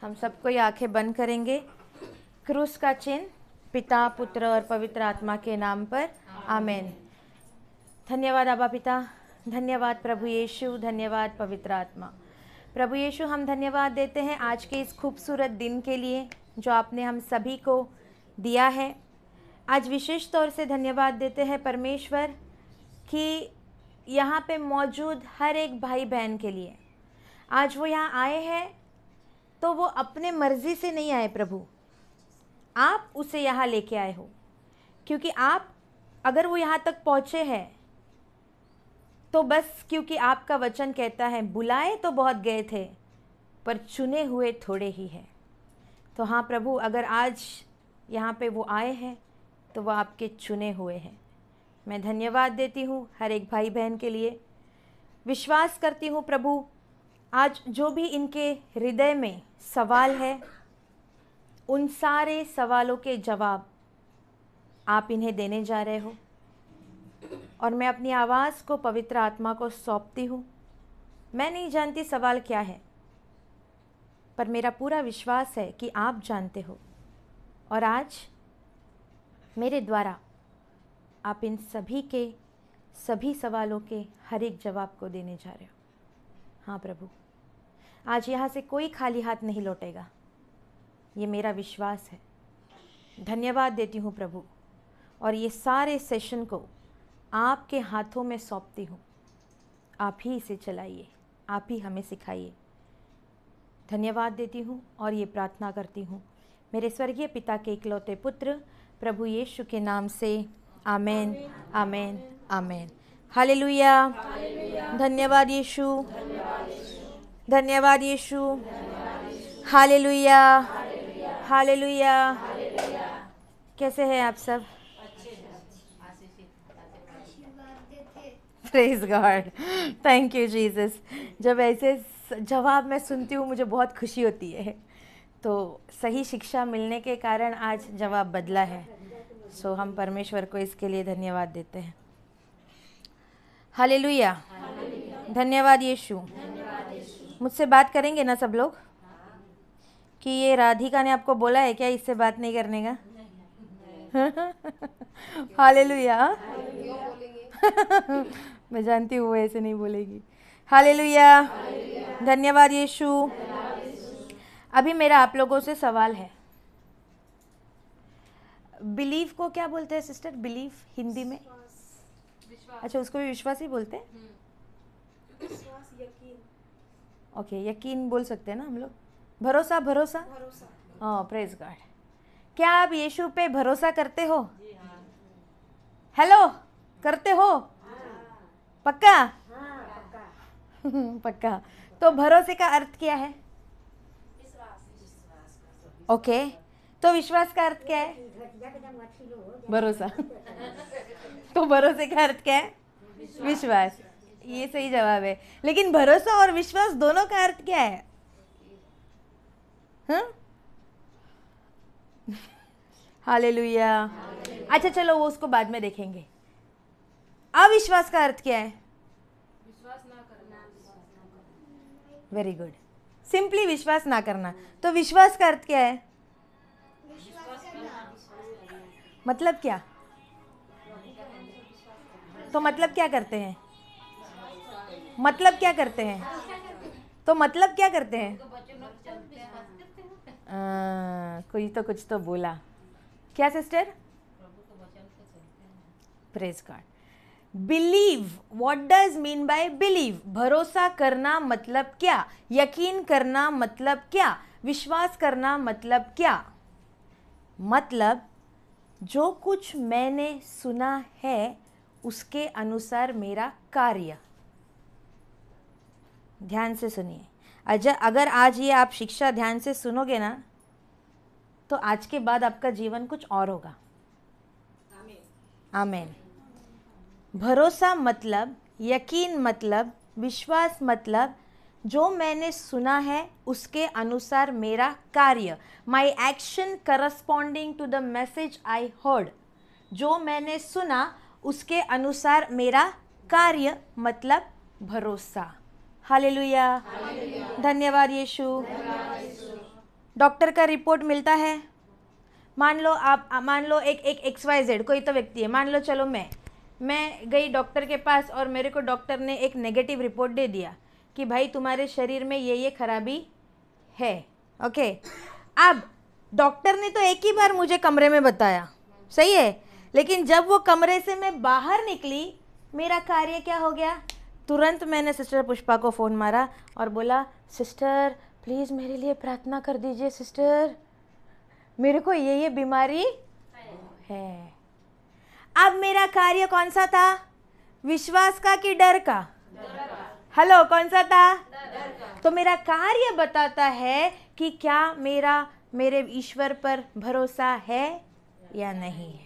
हम सबको ये आंखें बंद करेंगे क्रूस का चिन्ह पिता पुत्र और पवित्र आत्मा के नाम पर आमेन धन्यवाद आबा पिता धन्यवाद प्रभु यीशु धन्यवाद पवित्र आत्मा प्रभु यीशु हम धन्यवाद देते हैं आज के इस खूबसूरत दिन के लिए जो आपने हम सभी को दिया है आज विशेष तौर से धन्यवाद देते हैं परमेश्वर कि यहाँ पे मौजूद हर एक भाई बहन के लिए आज वो यहाँ आए हैं तो वो अपने मर्जी से नहीं आए प्रभु आप उसे यहाँ लेके आए हो क्योंकि आप अगर वो यहाँ तक पहुँचे हैं तो बस क्योंकि आपका वचन कहता है बुलाए तो बहुत गए थे पर चुने हुए थोड़े ही हैं तो हाँ प्रभु अगर आज यहाँ पे वो आए हैं तो वह आपके चुने हुए हैं मैं धन्यवाद देती हूँ हर एक भाई बहन के लिए विश्वास करती हूँ प्रभु आज जो भी इनके हृदय में सवाल है उन सारे सवालों के जवाब आप इन्हें देने जा रहे हो और मैं अपनी आवाज़ को पवित्र आत्मा को सौंपती हूँ मैं नहीं जानती सवाल क्या है पर मेरा पूरा विश्वास है कि आप जानते हो और आज मेरे द्वारा आप इन सभी के सभी सवालों के हर एक जवाब को देने जा रहे हो हाँ प्रभु आज यहाँ से कोई खाली हाथ नहीं लौटेगा ये मेरा विश्वास है धन्यवाद देती हूँ प्रभु और ये सारे सेशन को आपके हाथों में सौंपती हूँ आप ही इसे चलाइए आप ही हमें सिखाइए धन्यवाद देती हूँ और ये प्रार्थना करती हूँ मेरे स्वर्गीय पिता के इकलौते पुत्र प्रभु यीशु के नाम से आमेन आमेन आमेन हालेलुया धन्यवाद यीशु धन्यवाद यीशु हाले हाले लुया कैसे हैं आप सब praise God thank you Jesus जब ऐसे जवाब मैं सुनती हूँ मुझे बहुत खुशी होती है तो सही शिक्षा मिलने के कारण आज जवाब बदला है सो हम परमेश्वर को इसके लिए धन्यवाद देते हैं हालेलुया धन्यवाद यीशु मुझसे बात करेंगे ना सब लोग कि ये राधिका ने आपको बोला है क्या इससे बात नहीं करने का हाले लुया मैं जानती हूँ ऐसे नहीं बोलेगी हाले लुया धन्यवाद यीशु अभी मेरा आप लोगों से सवाल है बिलीव को क्या बोलते हैं सिस्टर बिलीव हिंदी में अच्छा उसको भी विश्वास ही बोलते हैं हम्म। ओके okay, यकीन बोल सकते हैं ना हम लोग भरोसा भरोसा हाँ प्रेज गॉड क्या आप यीशु पे भरोसा करते हो हेलो हाँ। करते हो हाँ। पक्का हाँ, पक्का तो भरोसे का अर्थ क्या है ओके तो okay. तो विश्वास का अर्थ क्या है भरोसा तो भरोसे का अर्थ क्या है विश्वास ये सही जवाब है लेकिन भरोसा और विश्वास दोनों का अर्थ क्या है हाँ? हाले लुया अच्छा चलो वो उसको बाद में देखेंगे अविश्वास का अर्थ क्या है वेरी गुड सिंपली विश्वास ना करना तो विश्वास का अर्थ क्या है मतलब क्या तो मतलब क्या करते हैं मतलब क्या करते हैं तो मतलब क्या करते हैं कोई तो कुछ तो बोला क्या sister praise God believe what does mean by believe भरोसा करना मतलब क्या यकीन करना मतलब क्या विश्वास करना मतलब क्या मतलब जो कुछ मैंने सुना है उसके अनुसार मेरा कार्य ध्यान से सुनिए अजय अगर आज ये आप शिक्षा ध्यान से सुनोगे ना तो आज के बाद आपका जीवन कुछ और होगा आमेन भरोसा मतलब यकीन मतलब विश्वास मतलब जो मैंने सुना है उसके अनुसार मेरा कार्य my action corresponding to the message I heard जो मैंने सुना उसके अनुसार मेरा कार्य मतलब भरोसा हालेलुया धन्यवाद यीशु डॉक्टर का रिपोर्ट मिलता है मान लो आप मान लो एक एक एक्स वाई जेड कोई तो व्यक्ति है मान लो चलो मैं मैं गई डॉक्टर के पास और मेरे को डॉक्टर ने एक नेगेटिव रिपोर्ट दे दिया कि भाई तुम्हारे शरीर में ये ये खराबी है ओके अब डॉक्टर ने तो एक ही बार मुझे कमरे में बताया सही है लेकिन जब वो कमरे से मैं बाहर निकली मेरा कार्य क्या हो गया तुरंत मैंने सिस्टर पुष्पा को फ़ोन मारा और बोला सिस्टर प्लीज़ मेरे लिए प्रार्थना कर दीजिए सिस्टर मेरे को ये ये बीमारी है अब मेरा कार्य कौन सा था विश्वास का कि डर का हेलो कौन सा था तो मेरा कार्य बताता है कि क्या मेरा मेरे ईश्वर पर भरोसा है या नहीं है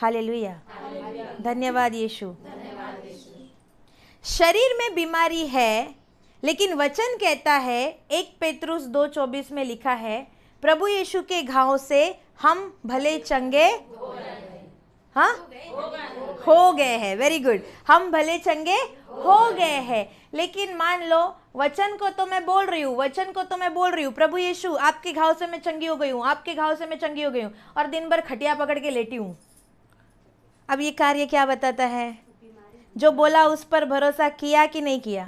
हालेलुया धन्यवाद यीशु शरीर में बीमारी है लेकिन वचन कहता है एक पेतरुस दो चौबीस में लिखा है प्रभु यीशु के घाव से हम भले चंगे हाँ हो गए हैं वेरी गुड हम भले चंगे हो गए हैं लेकिन मान लो वचन को तो मैं बोल रही हूँ वचन को तो मैं बोल रही हूँ प्रभु यीशु आपके घाव से मैं चंगी हो गई हूँ आपके घाव से मैं चंगी हो गई हूँ और दिन भर खटिया पकड़ के लेटी हूँ अब ये कार्य क्या बताता है जो बोला उस पर भरोसा किया कि नहीं किया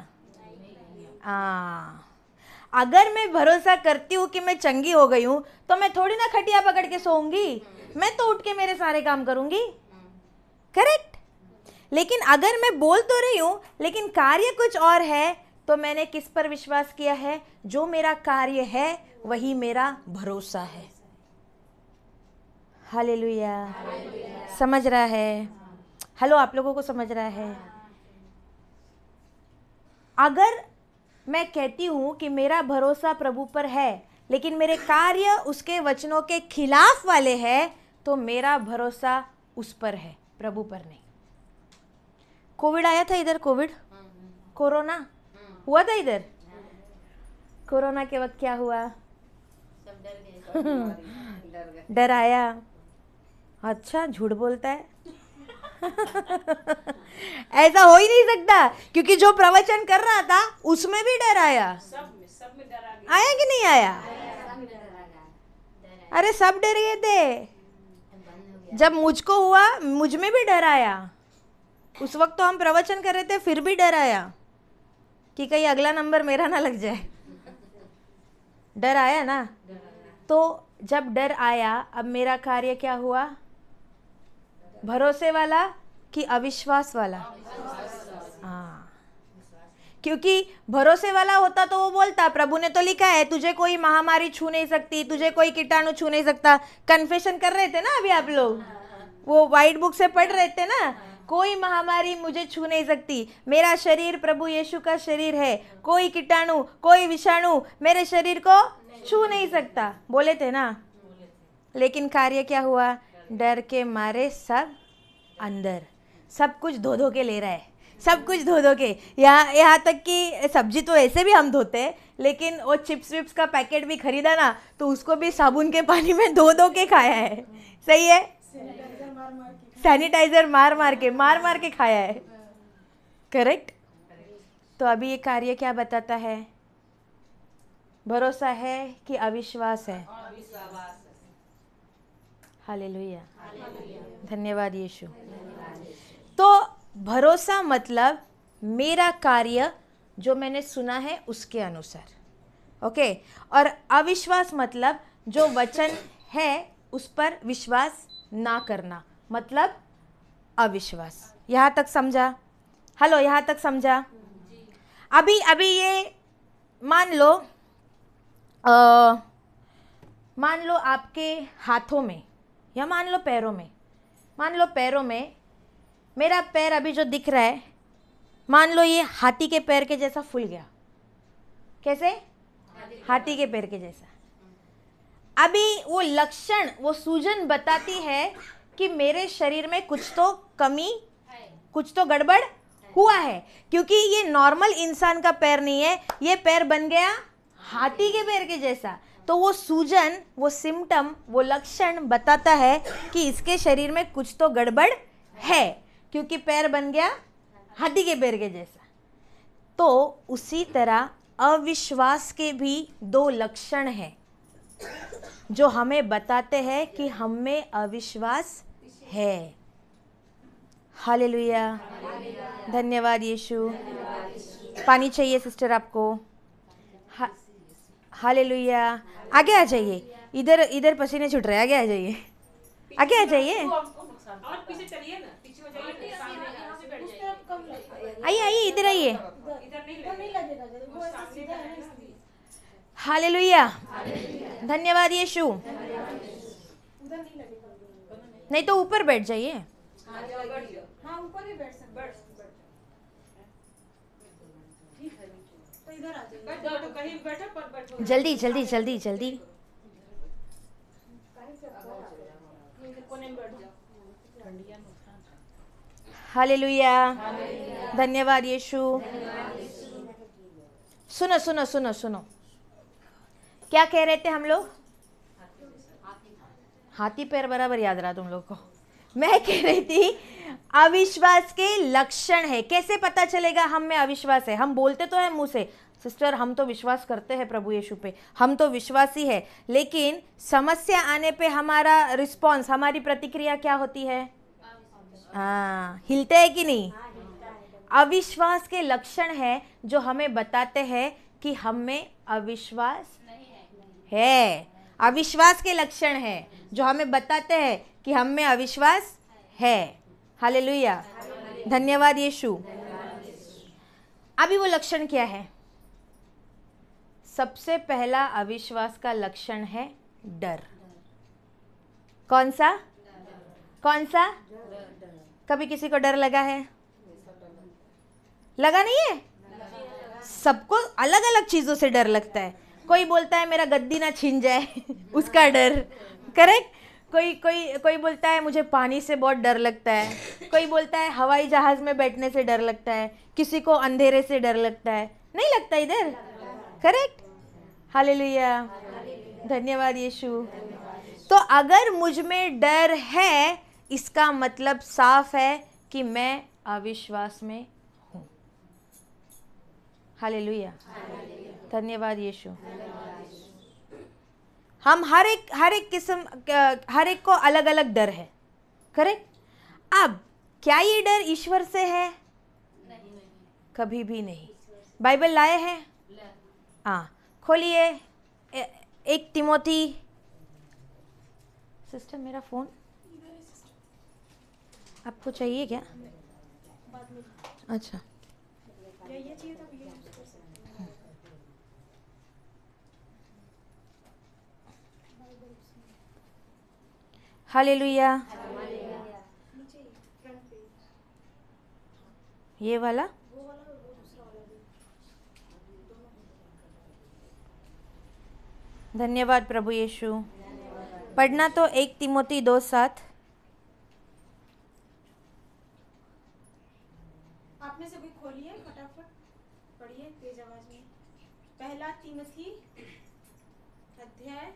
आ, अगर मैं भरोसा करती हूँ कि मैं चंगी हो गई हूँ तो मैं थोड़ी ना खटिया पकड़ के सोऊंगी मैं तो उठ के मेरे सारे काम करूंगी करेक्ट लेकिन अगर मैं बोल तो रही हूँ लेकिन कार्य कुछ और है तो मैंने किस पर विश्वास किया है जो मेरा कार्य है वही मेरा भरोसा है हालेलुया समझ रहा है हेलो आप लोगों को समझ रहा है अगर मैं कहती हूँ कि मेरा भरोसा प्रभु पर है लेकिन मेरे कार्य उसके वचनों के खिलाफ वाले हैं तो मेरा भरोसा उस पर है प्रभु पर नहीं कोविड आया था इधर कोविड कोरोना हुआ था इधर कोरोना के वक्त क्या हुआ डर आया अच्छा झूठ बोलता है ऐसा हो ही नहीं सकता क्योंकि जो प्रवचन कर रहा था उसमें भी डर आया सब में, डर आया कि नहीं आया, आया। अरे सब डर गए थे जब मुझको हुआ मुझ में भी डर आया उस वक्त तो हम प्रवचन कर रहे थे फिर भी डर आया कि कहीं अगला नंबर मेरा ना लग जाए डर आया ना तो जब डर आया अब मेरा कार्य क्या हुआ भरोसे वाला कि अविश्वास वाला हाँ क्योंकि भरोसे वाला होता तो वो बोलता प्रभु ने तो लिखा है तुझे कोई महामारी छू नहीं सकती तुझे कोई कीटाणु छू नहीं सकता कन्फेशन कर रहे थे ना अभी आप लोग वो वाइट बुक से पढ़ रहे थे ना कोई महामारी मुझे छू नहीं सकती मेरा शरीर प्रभु यीशु का शरीर है कोई कीटाणु कोई विषाणु मेरे शरीर को छू नहीं सकता बोले थे ना लेकिन कार्य क्या हुआ डर के मारे सब अंदर सब कुछ धो धो के ले रहा है सब कुछ धो धो के यहाँ यहाँ तक कि सब्जी तो ऐसे भी हम धोते हैं लेकिन वो चिप्स विप्स का पैकेट भी खरीदा ना तो उसको भी साबुन के पानी में धो धो के खाया है सही है सैनिटाइजर मार मार के मार मार के खाया है करेक्ट तो अभी ये कार्य क्या बताता है भरोसा है कि अविश्वास है हाल धन्यवाद यीशु तो भरोसा मतलब मेरा कार्य जो मैंने सुना है उसके अनुसार ओके और अविश्वास मतलब जो वचन है उस पर विश्वास ना करना मतलब अविश्वास यहाँ तक समझा हेलो यहाँ तक समझा अभी अभी ये मान लो आ, मान लो आपके हाथों में या मान लो पैरों में मान लो पैरों में मेरा पैर अभी जो दिख रहा है मान लो ये हाथी के पैर के जैसा फूल गया कैसे हाथी के पैर के जैसा अभी वो लक्षण वो सूजन बताती है कि मेरे शरीर में कुछ तो कमी कुछ तो गड़बड़ हुआ है क्योंकि ये नॉर्मल इंसान का पैर नहीं है ये पैर बन गया हाथी के पैर के जैसा तो वो सूजन वो सिम्टम वो लक्षण बताता है कि इसके शरीर में कुछ तो गड़बड़ है क्योंकि पैर बन गया हड्डी के पैर के जैसा तो उसी तरह अविश्वास के भी दो लक्षण हैं जो हमें बताते हैं कि हम में अविश्वास है हालेलुया धन्यवाद यीशु पानी चाहिए सिस्टर आपको हाले लुया आगे आ जाइए इधर इधर पसीने छुट रहे आगे आ जाइए आगे आ जाइए आइए आइए इधर आइए हाले लुया धन्यवाद शु नहीं तो ऊपर बैठ जाइए हाँ, हाँ ऊपर ही बैठ सकते तो जल्दी जल्दी जल्दी जल्दी हाले लुया धन्यवाद यीशु सुनो सुनो सुनो सुनो क्या कह रहे थे हम लोग हाथी पैर बराबर याद रहा तुम लोग को मैं कह रही थी अविश्वास के लक्षण है कैसे पता चलेगा हम में अविश्वास है हम बोलते तो हैं मुंह से सिस्टर हम तो विश्वास करते हैं प्रभु यीशु पे हम तो विश्वासी है लेकिन समस्या आने पे हमारा रिस्पांस हमारी प्रतिक्रिया क्या होती है हाँ हिलते है कि नहीं अविश्वास के लक्षण है जो हमें बताते हैं कि हम में अविश्वास है अविश्वास के लक्षण है जो हमें बताते हैं कि हम में अविश्वास है हाले धन्यवाद यीशु अभी वो लक्षण क्या है सबसे पहला अविश्वास का लक्षण है डर कौन सा कौन सा कभी किसी को डर लगा है लगा नहीं है सबको अलग अलग चीज़ों से डर लगता है कोई बोलता है मेरा गद्दी ना छीन जाए उसका डर करेक्ट कोई कोई कोई बोलता है मुझे पानी से बहुत डर लगता है कोई बोलता है हवाई जहाज़ में बैठने से डर लगता है किसी को अंधेरे से डर लगता है नहीं लगता इधर करेक्ट हाले धन्यवाद यीशु तो अगर मुझ में डर है इसका मतलब साफ है कि मैं अविश्वास में हूँ हाले धन्यवाद यीशु हम हर एक हर एक किस्म हर एक को अलग अलग डर है करेक्ट अब क्या ये डर ईश्वर से है नहीं। कभी भी नहीं बाइबल लाए हैं हाँ खोलिए एक तिमोती सिस्टर मेरा फ़ोन आपको चाहिए क्या अच्छा ये हालेलुया ये वाला धन्यवाद प्रभु यीशु पढ़ना तो एक तिमोती दो साथ आपने सभी खोलिए फटाफट पढ़िए तेज आवाज में पहला तिमोती अध्याय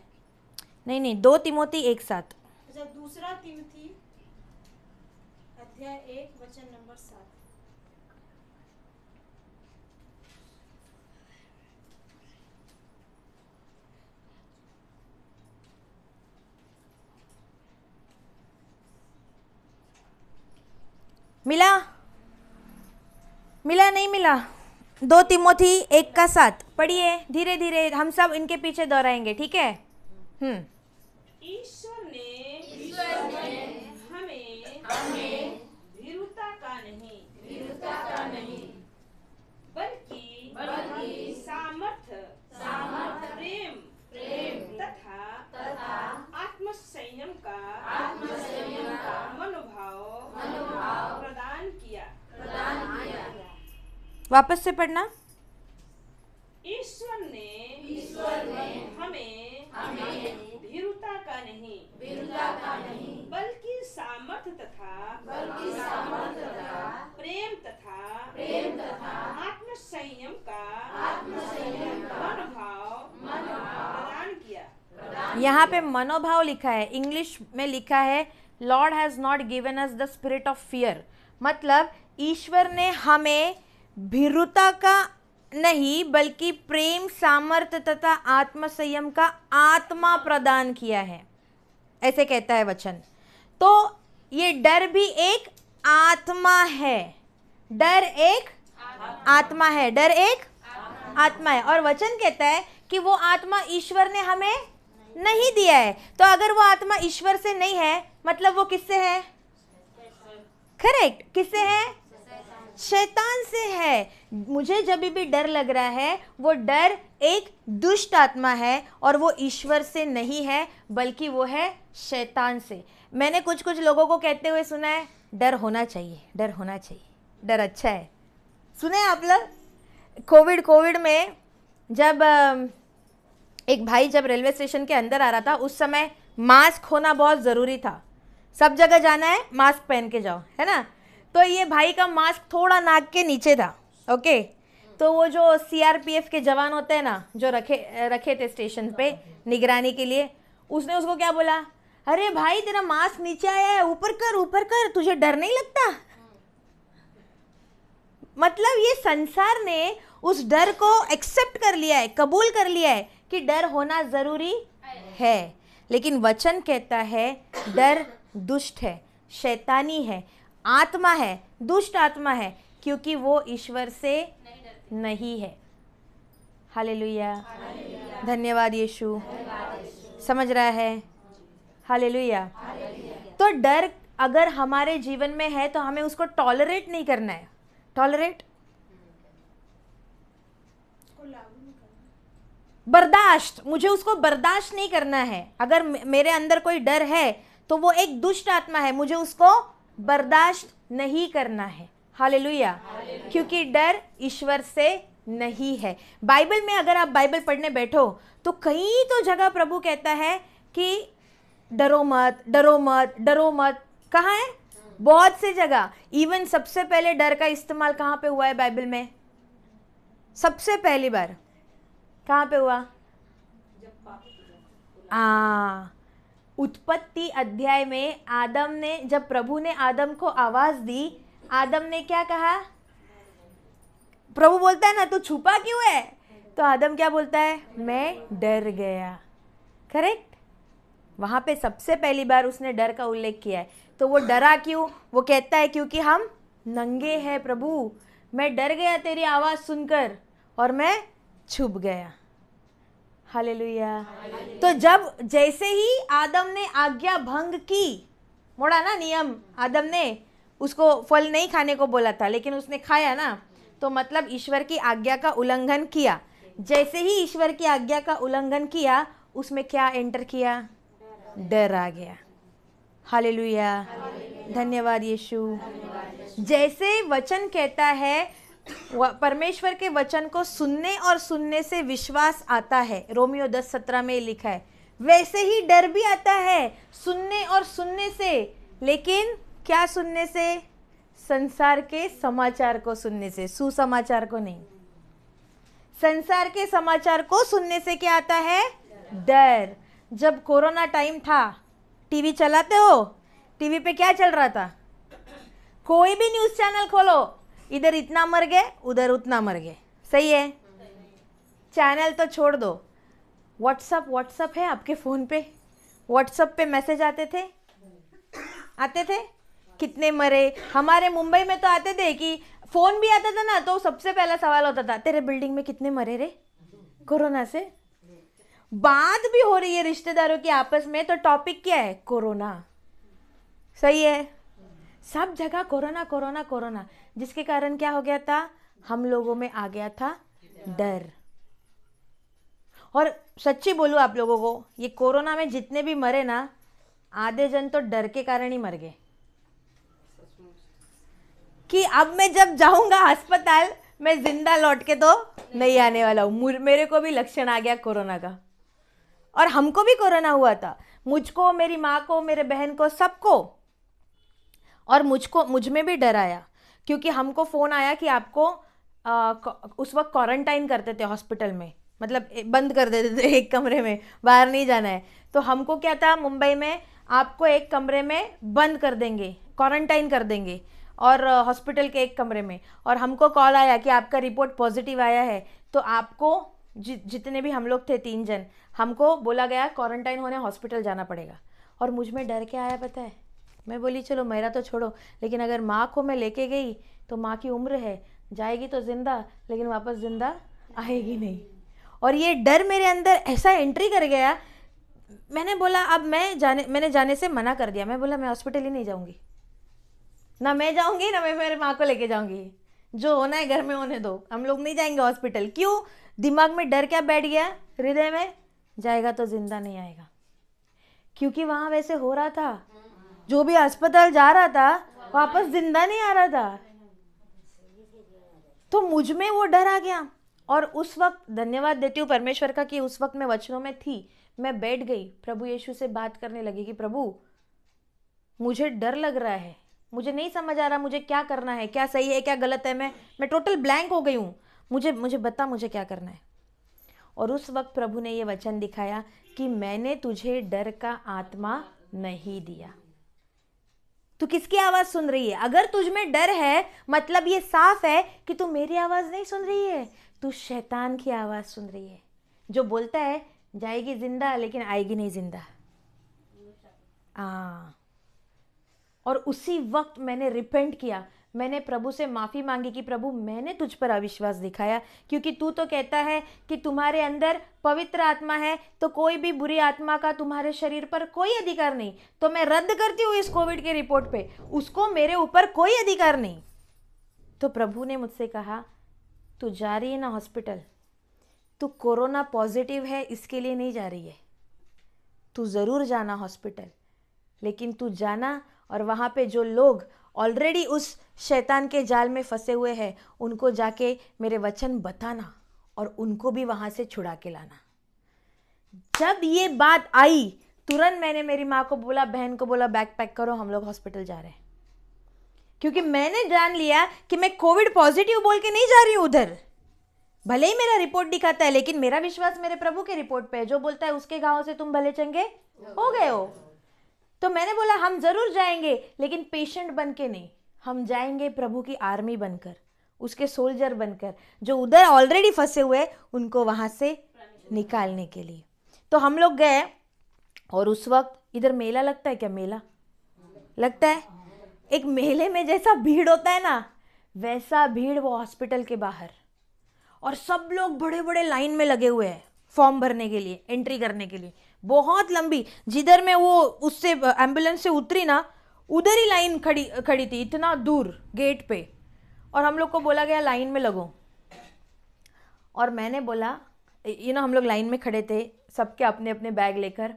नहीं नहीं दो तिमोती एक साथ अच्छा दूसरा थी अध्याय एक वचन नंबर सात मिला मिला नहीं मिला दो तिमोथी एक का साथ पढ़िए धीरे धीरे हम सब इनके पीछे दोहराएंगे ठीक है हम्म ईश्वर ने हमें का मनोभाव प्रदान किया प्रदान किया वापस से पढ़ना ईश्वर ने ईश्वर ने हमें यहाँ पे मनोभाव लिखा है इंग्लिश में लिखा है Lord has not given us the spirit of fear मतलब ईश्वर ने हमें भिरुता का नहीं बल्कि प्रेम सामर्थ्य तथा आत्मसंयम का आत्मा प्रदान किया है ऐसे कहता है वचन तो ये डर भी एक आत्मा है डर एक आत्मा, आत्मा है डर एक आत्मा, आत्मा है और वचन कहता है कि वो आत्मा ईश्वर ने हमें नहीं दिया है तो अगर वो आत्मा ईश्वर से नहीं है मतलब वो किससे है करेक्ट किससे है शैतान से है मुझे जब भी डर लग रहा है वो डर एक दुष्ट आत्मा है और वो ईश्वर से नहीं है बल्कि वो है शैतान से मैंने कुछ कुछ लोगों को कहते हुए सुना है डर होना चाहिए डर होना चाहिए डर अच्छा है सुने आप लोग कोविड कोविड में जब एक भाई जब रेलवे स्टेशन के अंदर आ रहा था उस समय मास्क होना बहुत ज़रूरी था सब जगह जाना है मास्क पहन के जाओ है ना तो ये भाई का मास्क थोड़ा नाक के नीचे था ओके तो वो जो सीआरपीएफ के जवान होते हैं ना जो रखे रखे थे स्टेशन पे निगरानी के लिए उसने उसको क्या बोला अरे भाई तेरा मास्क नीचे आया है ऊपर कर ऊपर कर तुझे डर नहीं लगता मतलब ये संसार ने उस डर को एक्सेप्ट कर लिया है कबूल कर लिया है कि डर होना ज़रूरी है लेकिन वचन कहता है डर दुष्ट है शैतानी है आत्मा है दुष्ट आत्मा है क्योंकि वो ईश्वर से नहीं, नहीं है हाले लुया धन्यवाद यीशु समझ रहा है हाले लुया तो डर अगर हमारे जीवन में है तो हमें उसको टॉलरेट नहीं करना है टॉलरेट बर्दाश्त मुझे उसको बर्दाश्त नहीं करना है अगर मेरे अंदर कोई डर है तो वो एक दुष्ट आत्मा है मुझे उसको बर्दाश्त नहीं करना है हाल क्योंकि डर ईश्वर से नहीं है बाइबल में अगर आप बाइबल पढ़ने बैठो तो कहीं तो जगह प्रभु कहता है कि डरो मत डरो मत डरो मत कहाँ है बहुत से जगह इवन सबसे पहले डर का इस्तेमाल कहाँ पे हुआ है बाइबल में सबसे पहली बार कहाँ पे हुआ आ, उत्पत्ति अध्याय में आदम ने जब प्रभु ने आदम को आवाज दी आदम ने क्या कहा प्रभु बोलता है ना तू छुपा क्यों है तो आदम क्या बोलता है मैं डर गया करेक्ट वहां पे सबसे पहली बार उसने डर का उल्लेख किया है तो वो डरा क्यों वो कहता है क्योंकि हम नंगे हैं प्रभु मैं डर गया तेरी आवाज़ सुनकर और मैं छुप गया हालेलुया तो जब जैसे ही आदम ने आज्ञा भंग की मोड़ा ना नियम आदम ने उसको फल नहीं खाने को बोला था लेकिन उसने खाया ना तो मतलब ईश्वर की आज्ञा का उल्लंघन किया जैसे ही ईश्वर की आज्ञा का उल्लंघन किया उसमें क्या एंटर किया डर आ गया लुया धन्यवाद यीशु जैसे वचन कहता है परमेश्वर के वचन को सुनने और सुनने से विश्वास आता है रोमियो दस सत्रह में लिखा है वैसे ही डर भी आता है सुनने और सुनने से लेकिन क्या सुनने से संसार के समाचार को सुनने से सुसमाचार को नहीं संसार के समाचार को सुनने से क्या आता है डर जब कोरोना टाइम था टीवी चलाते हो टीवी पे क्या चल रहा था कोई भी न्यूज़ चैनल खोलो इधर इतना मर गए उधर उतना मर गए सही है चैनल तो छोड़ दो व्हाट्सअप व्हाट्सअप है आपके फ़ोन पे व्हाट्सअप पे मैसेज आते थे आते थे कितने मरे हमारे मुंबई में तो आते थे कि फ़ोन भी आता था ना तो सबसे पहला सवाल होता था तेरे बिल्डिंग में कितने मरे रे कोरोना से बात भी हो रही है रिश्तेदारों की आपस में तो टॉपिक क्या है कोरोना सही है सब जगह कोरोना कोरोना कोरोना जिसके कारण क्या हो गया था हम लोगों में आ गया था डर और सच्ची बोलूँ आप लोगों को ये कोरोना में जितने भी मरे ना आधे जन तो डर के कारण ही मर गए कि अब मैं जब जाऊंगा अस्पताल मैं जिंदा लौट के तो नहीं आने वाला हूँ मेरे को भी लक्षण आ गया कोरोना का और हमको भी कोरोना हुआ था मुझको मेरी माँ को मेरे बहन को सबको और मुझको मुझ में भी डर आया क्योंकि हमको फ़ोन आया कि आपको आ, उस वक्त क्वारंटाइन करते थे हॉस्पिटल में मतलब बंद कर देते थे एक कमरे में बाहर नहीं जाना है तो हमको क्या था मुंबई में आपको एक कमरे में बंद कर देंगे क्वारंटाइन कर देंगे और हॉस्पिटल के एक कमरे में और हमको कॉल आया कि आपका रिपोर्ट पॉजिटिव आया है तो आपको जि, जितने भी हम लोग थे तीन जन हमको बोला गया क्वारंटाइन होने हॉस्पिटल जाना पड़ेगा और मुझ में डर क्या आया पता है मैं बोली चलो मेरा तो छोड़ो लेकिन अगर माँ को मैं लेके गई तो माँ की उम्र है जाएगी तो ज़िंदा लेकिन वापस ज़िंदा आएगी नहीं और ये डर मेरे अंदर ऐसा एंट्री कर गया मैंने बोला अब मैं जाने मैंने जाने से मना कर दिया मैं बोला मैं हॉस्पिटल ही नहीं जाऊँगी ना मैं जाऊँगी ना मैं मेरे माँ को लेके जाऊँगी जो होना है घर में होने दो हम लोग नहीं जाएंगे हॉस्पिटल क्यों दिमाग में डर क्या बैठ गया हृदय में जाएगा तो ज़िंदा नहीं आएगा क्योंकि वहाँ वैसे हो रहा था जो भी अस्पताल जा रहा था वापस जिंदा नहीं आ रहा था तो मुझ में वो डर आ गया और उस वक्त धन्यवाद देती हूँ परमेश्वर का कि उस वक्त मैं वचनों में थी मैं बैठ गई प्रभु यीशु से बात करने लगी कि प्रभु मुझे डर लग रहा है मुझे नहीं समझ आ रहा मुझे क्या करना है क्या सही है क्या गलत है मैं मैं टोटल ब्लैंक हो गई हूँ मुझे मुझे बता मुझे क्या करना है और उस वक्त प्रभु ने ये वचन दिखाया कि मैंने तुझे डर का आत्मा नहीं दिया तू तो किसकी आवाज़ सुन रही है अगर तुझ में डर है मतलब ये साफ है कि तू मेरी आवाज़ नहीं सुन रही है तू शैतान की आवाज़ सुन रही है जो बोलता है जाएगी जिंदा लेकिन आएगी नहीं जिंदा हाँ और उसी वक्त मैंने रिपेंट किया मैंने प्रभु से माफ़ी मांगी कि प्रभु मैंने तुझ पर अविश्वास दिखाया क्योंकि तू तो कहता है कि तुम्हारे अंदर पवित्र आत्मा है तो कोई भी बुरी आत्मा का तुम्हारे शरीर पर कोई अधिकार नहीं तो मैं रद्द करती हूँ इस कोविड की रिपोर्ट पे उसको मेरे ऊपर कोई अधिकार नहीं तो प्रभु ने मुझसे कहा तू जा रही है ना हॉस्पिटल तू कोरोना पॉजिटिव है इसके लिए नहीं जा रही है तू ज़रूर जाना हॉस्पिटल लेकिन तू जाना और वहाँ पे जो लोग ऑलरेडी उस शैतान के जाल में फंसे हुए हैं उनको जाके मेरे वचन बताना और उनको भी वहां से छुड़ा के लाना जब ये बात आई तुरंत मैंने मेरी माँ को बोला बहन को बोला बैग पैक करो हम लोग हॉस्पिटल जा रहे हैं क्योंकि मैंने जान लिया कि मैं कोविड पॉजिटिव बोल के नहीं जा रही हूँ उधर भले ही मेरा रिपोर्ट दिखाता है लेकिन मेरा विश्वास मेरे प्रभु के रिपोर्ट पे है जो बोलता है उसके गाँव से तुम भले चंगे हो गए हो तो मैंने बोला हम जरूर जाएंगे लेकिन पेशेंट बन के नहीं हम जाएंगे प्रभु की आर्मी बनकर उसके सोल्जर बनकर जो उधर ऑलरेडी फंसे हुए उनको वहाँ से निकालने के लिए तो हम लोग गए और उस वक्त इधर मेला लगता है क्या मेला लगता है एक मेले में जैसा भीड़ होता है ना वैसा भीड़ वो हॉस्पिटल के बाहर और सब लोग बड़े बड़े लाइन में लगे हुए हैं फॉर्म भरने के लिए एंट्री करने के लिए बहुत लंबी जिधर में वो उससे एम्बुलेंस से उतरी ना उधर ही लाइन खड़ी खड़ी थी इतना दूर गेट पे और हम लोग को बोला गया लाइन में लगो और मैंने बोला यू ना हम लोग लाइन में खड़े थे सबके अपने अपने बैग लेकर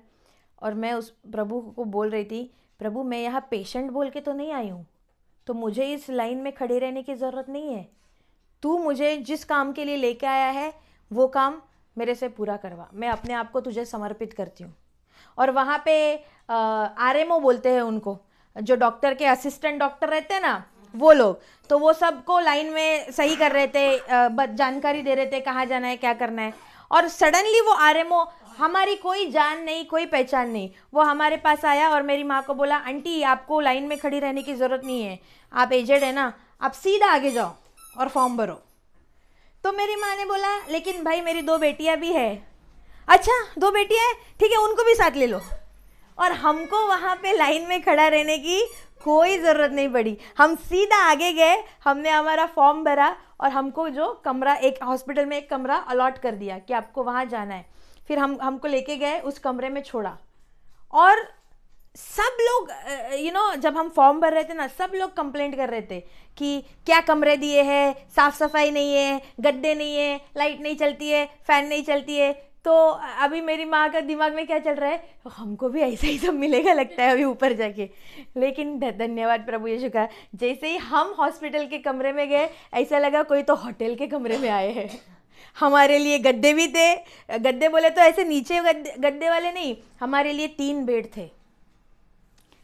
और मैं उस प्रभु को बोल रही थी प्रभु मैं यहाँ पेशेंट बोल के तो नहीं आई हूँ तो मुझे इस लाइन में खड़े रहने की ज़रूरत नहीं है तू मुझे जिस काम के लिए लेके आया है वो काम मेरे से पूरा करवा मैं अपने आप को तुझे समर्पित करती हूँ और वहाँ पे आर बोलते हैं उनको जो डॉक्टर के असिस्टेंट डॉक्टर रहते हैं ना वो लोग तो वो सबको लाइन में सही कर रहे थे जानकारी दे रहे थे कहाँ जाना है क्या करना है और सडनली वो आर हमारी कोई जान नहीं कोई पहचान नहीं वो हमारे पास आया और मेरी माँ को बोला आंटी आपको लाइन में खड़ी रहने की ज़रूरत नहीं है आप एजेड है ना आप सीधा आगे जाओ और फॉर्म भरो तो मेरी माँ ने बोला लेकिन भाई मेरी दो बेटियाँ भी है अच्छा दो बेटियाँ हैं ठीक है उनको भी साथ ले लो और हमको वहाँ पे लाइन में खड़ा रहने की कोई ज़रूरत नहीं पड़ी हम सीधा आगे गए हमने हमारा फॉर्म भरा और हमको जो कमरा एक हॉस्पिटल में एक कमरा अलॉट कर दिया कि आपको वहाँ जाना है फिर हम हमको लेके गए उस कमरे में छोड़ा और सब लोग यू नो जब हम फॉर्म भर रहे थे ना सब लोग कंप्लेंट कर रहे थे कि क्या कमरे दिए हैं साफ़ सफाई नहीं है गड्ढे नहीं है लाइट नहीं चलती है फ़ैन नहीं चलती है तो अभी मेरी माँ का दिमाग में क्या चल रहा है हमको भी ऐसा ही सब मिलेगा लगता है अभी ऊपर जाके लेकिन धन्यवाद प्रभु यीशु का जैसे ही हम हॉस्पिटल के कमरे में गए ऐसा लगा कोई तो होटल के कमरे में आए हैं हमारे लिए गद्दे भी थे गद्दे बोले तो ऐसे नीचे गद्दे गद्दे वाले नहीं हमारे लिए तीन बेड थे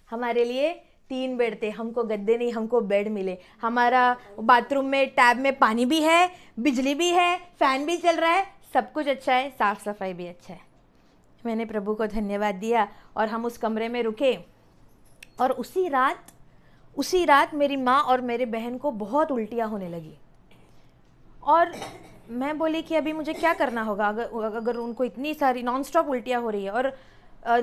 हमारे लिए तीन बेड थे हमको गद्दे नहीं हमको बेड मिले हमारा बाथरूम में टैब में पानी भी है बिजली भी है फैन भी चल रहा है सब कुछ अच्छा है साफ़ सफाई भी अच्छा है मैंने प्रभु को धन्यवाद दिया और हम उस कमरे में रुके और उसी रात उसी रात मेरी माँ और मेरे बहन को बहुत उल्टियाँ होने लगी और मैं बोली कि अभी मुझे क्या करना होगा अगर अगर उनको इतनी सारी नॉन स्टॉप उल्टियाँ हो रही है और